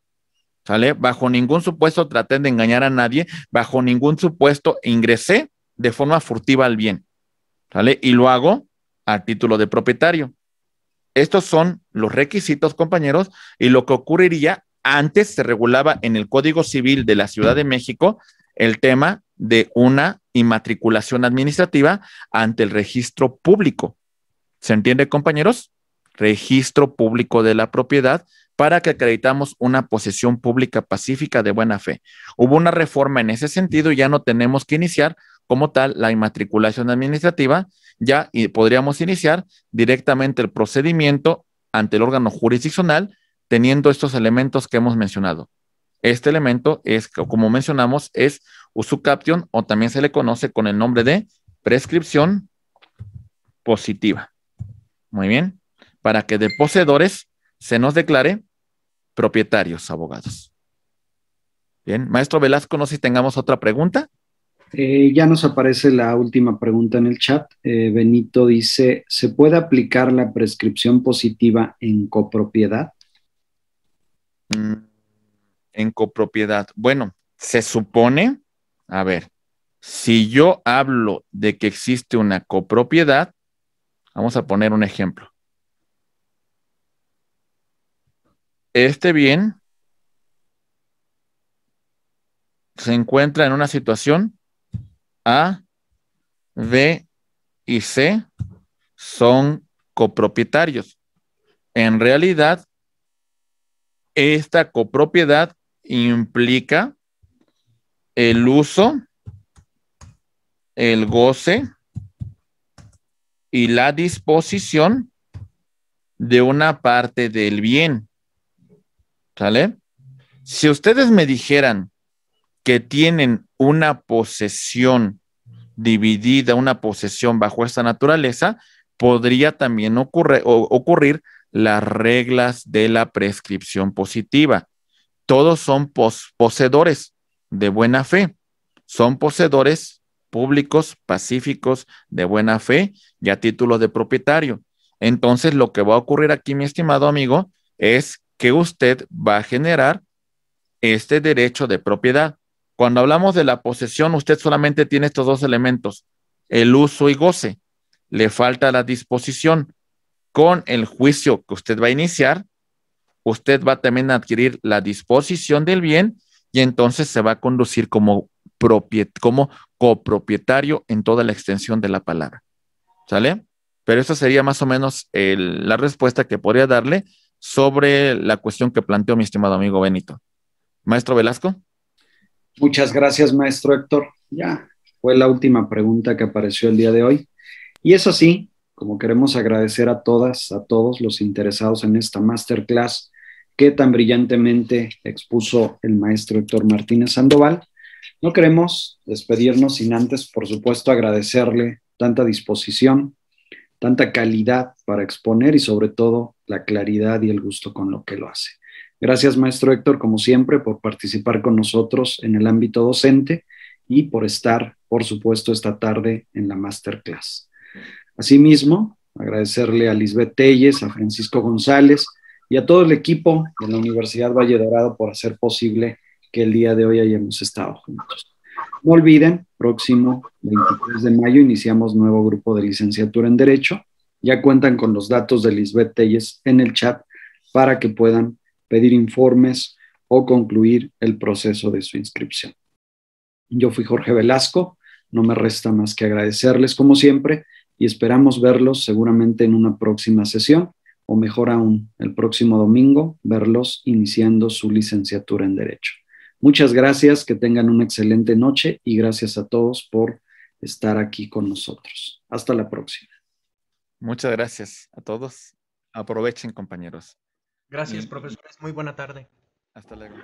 ¿sale? Bajo ningún supuesto traté de engañar a nadie, bajo ningún supuesto ingresé de forma furtiva al bien, ¿sale? Y lo hago a título de propietario. Estos son los requisitos, compañeros, y lo que ocurriría antes se regulaba en el Código Civil de la Ciudad de México el tema de una inmatriculación administrativa ante el registro público. ¿Se entiende, compañeros? Registro público de la propiedad para que acreditamos una posesión pública pacífica de buena fe. Hubo una reforma en ese sentido y ya no tenemos que iniciar como tal la inmatriculación administrativa, ya podríamos iniciar directamente el procedimiento ante el órgano jurisdiccional teniendo estos elementos que hemos mencionado. Este elemento es, como mencionamos, es usucaption o también se le conoce con el nombre de prescripción positiva. Muy bien. Para que de poseedores se nos declare propietarios abogados. Bien, maestro Velasco, no sé si tengamos otra pregunta. Eh, ya nos aparece la última pregunta en el chat. Eh, Benito dice, ¿se puede aplicar la prescripción positiva en copropiedad? Mm, en copropiedad. Bueno, se supone, a ver, si yo hablo de que existe una copropiedad, vamos a poner un ejemplo. Este bien se encuentra en una situación A, B y C son copropietarios. En realidad, esta copropiedad implica el uso, el goce y la disposición de una parte del bien. ¿Sale? Si ustedes me dijeran que tienen una posesión dividida, una posesión bajo esta naturaleza, podría también ocurrir las reglas de la prescripción positiva. Todos son poseedores de buena fe, son poseedores públicos, pacíficos, de buena fe y a título de propietario. Entonces, lo que va a ocurrir aquí, mi estimado amigo, es que usted va a generar este derecho de propiedad. Cuando hablamos de la posesión, usted solamente tiene estos dos elementos, el uso y goce. Le falta la disposición. Con el juicio que usted va a iniciar, usted va también a adquirir la disposición del bien y entonces se va a conducir como, como copropietario en toda la extensión de la palabra. ¿Sale? Pero esa sería más o menos la respuesta que podría darle sobre la cuestión que planteó mi estimado amigo Benito. Maestro Velasco. Muchas gracias, maestro Héctor. Ya fue la última pregunta que apareció el día de hoy. Y es así, como queremos agradecer a todas, a todos los interesados en esta masterclass que tan brillantemente expuso el maestro Héctor Martínez Sandoval. No queremos despedirnos sin antes, por supuesto, agradecerle tanta disposición, tanta calidad para exponer y sobre todo la claridad y el gusto con lo que lo hace. Gracias, maestro Héctor, como siempre, por participar con nosotros en el ámbito docente y por estar, por supuesto, esta tarde en la masterclass. Asimismo, agradecerle a Lisbeth Telles, a Francisco González y a todo el equipo de la Universidad Valle Dorado por hacer posible que el día de hoy hayamos estado juntos. No olviden, próximo 23 de mayo iniciamos nuevo grupo de licenciatura en Derecho ya cuentan con los datos de Lisbeth Telles en el chat para que puedan pedir informes o concluir el proceso de su inscripción. Yo fui Jorge Velasco, no me resta más que agradecerles como siempre y esperamos verlos seguramente en una próxima sesión o mejor aún, el próximo domingo, verlos iniciando su licenciatura en Derecho. Muchas gracias, que tengan una excelente noche y gracias a todos por estar aquí con nosotros. Hasta la próxima. Muchas gracias a todos. Aprovechen, compañeros. Gracias, profesores. Muy buena tarde. Hasta luego.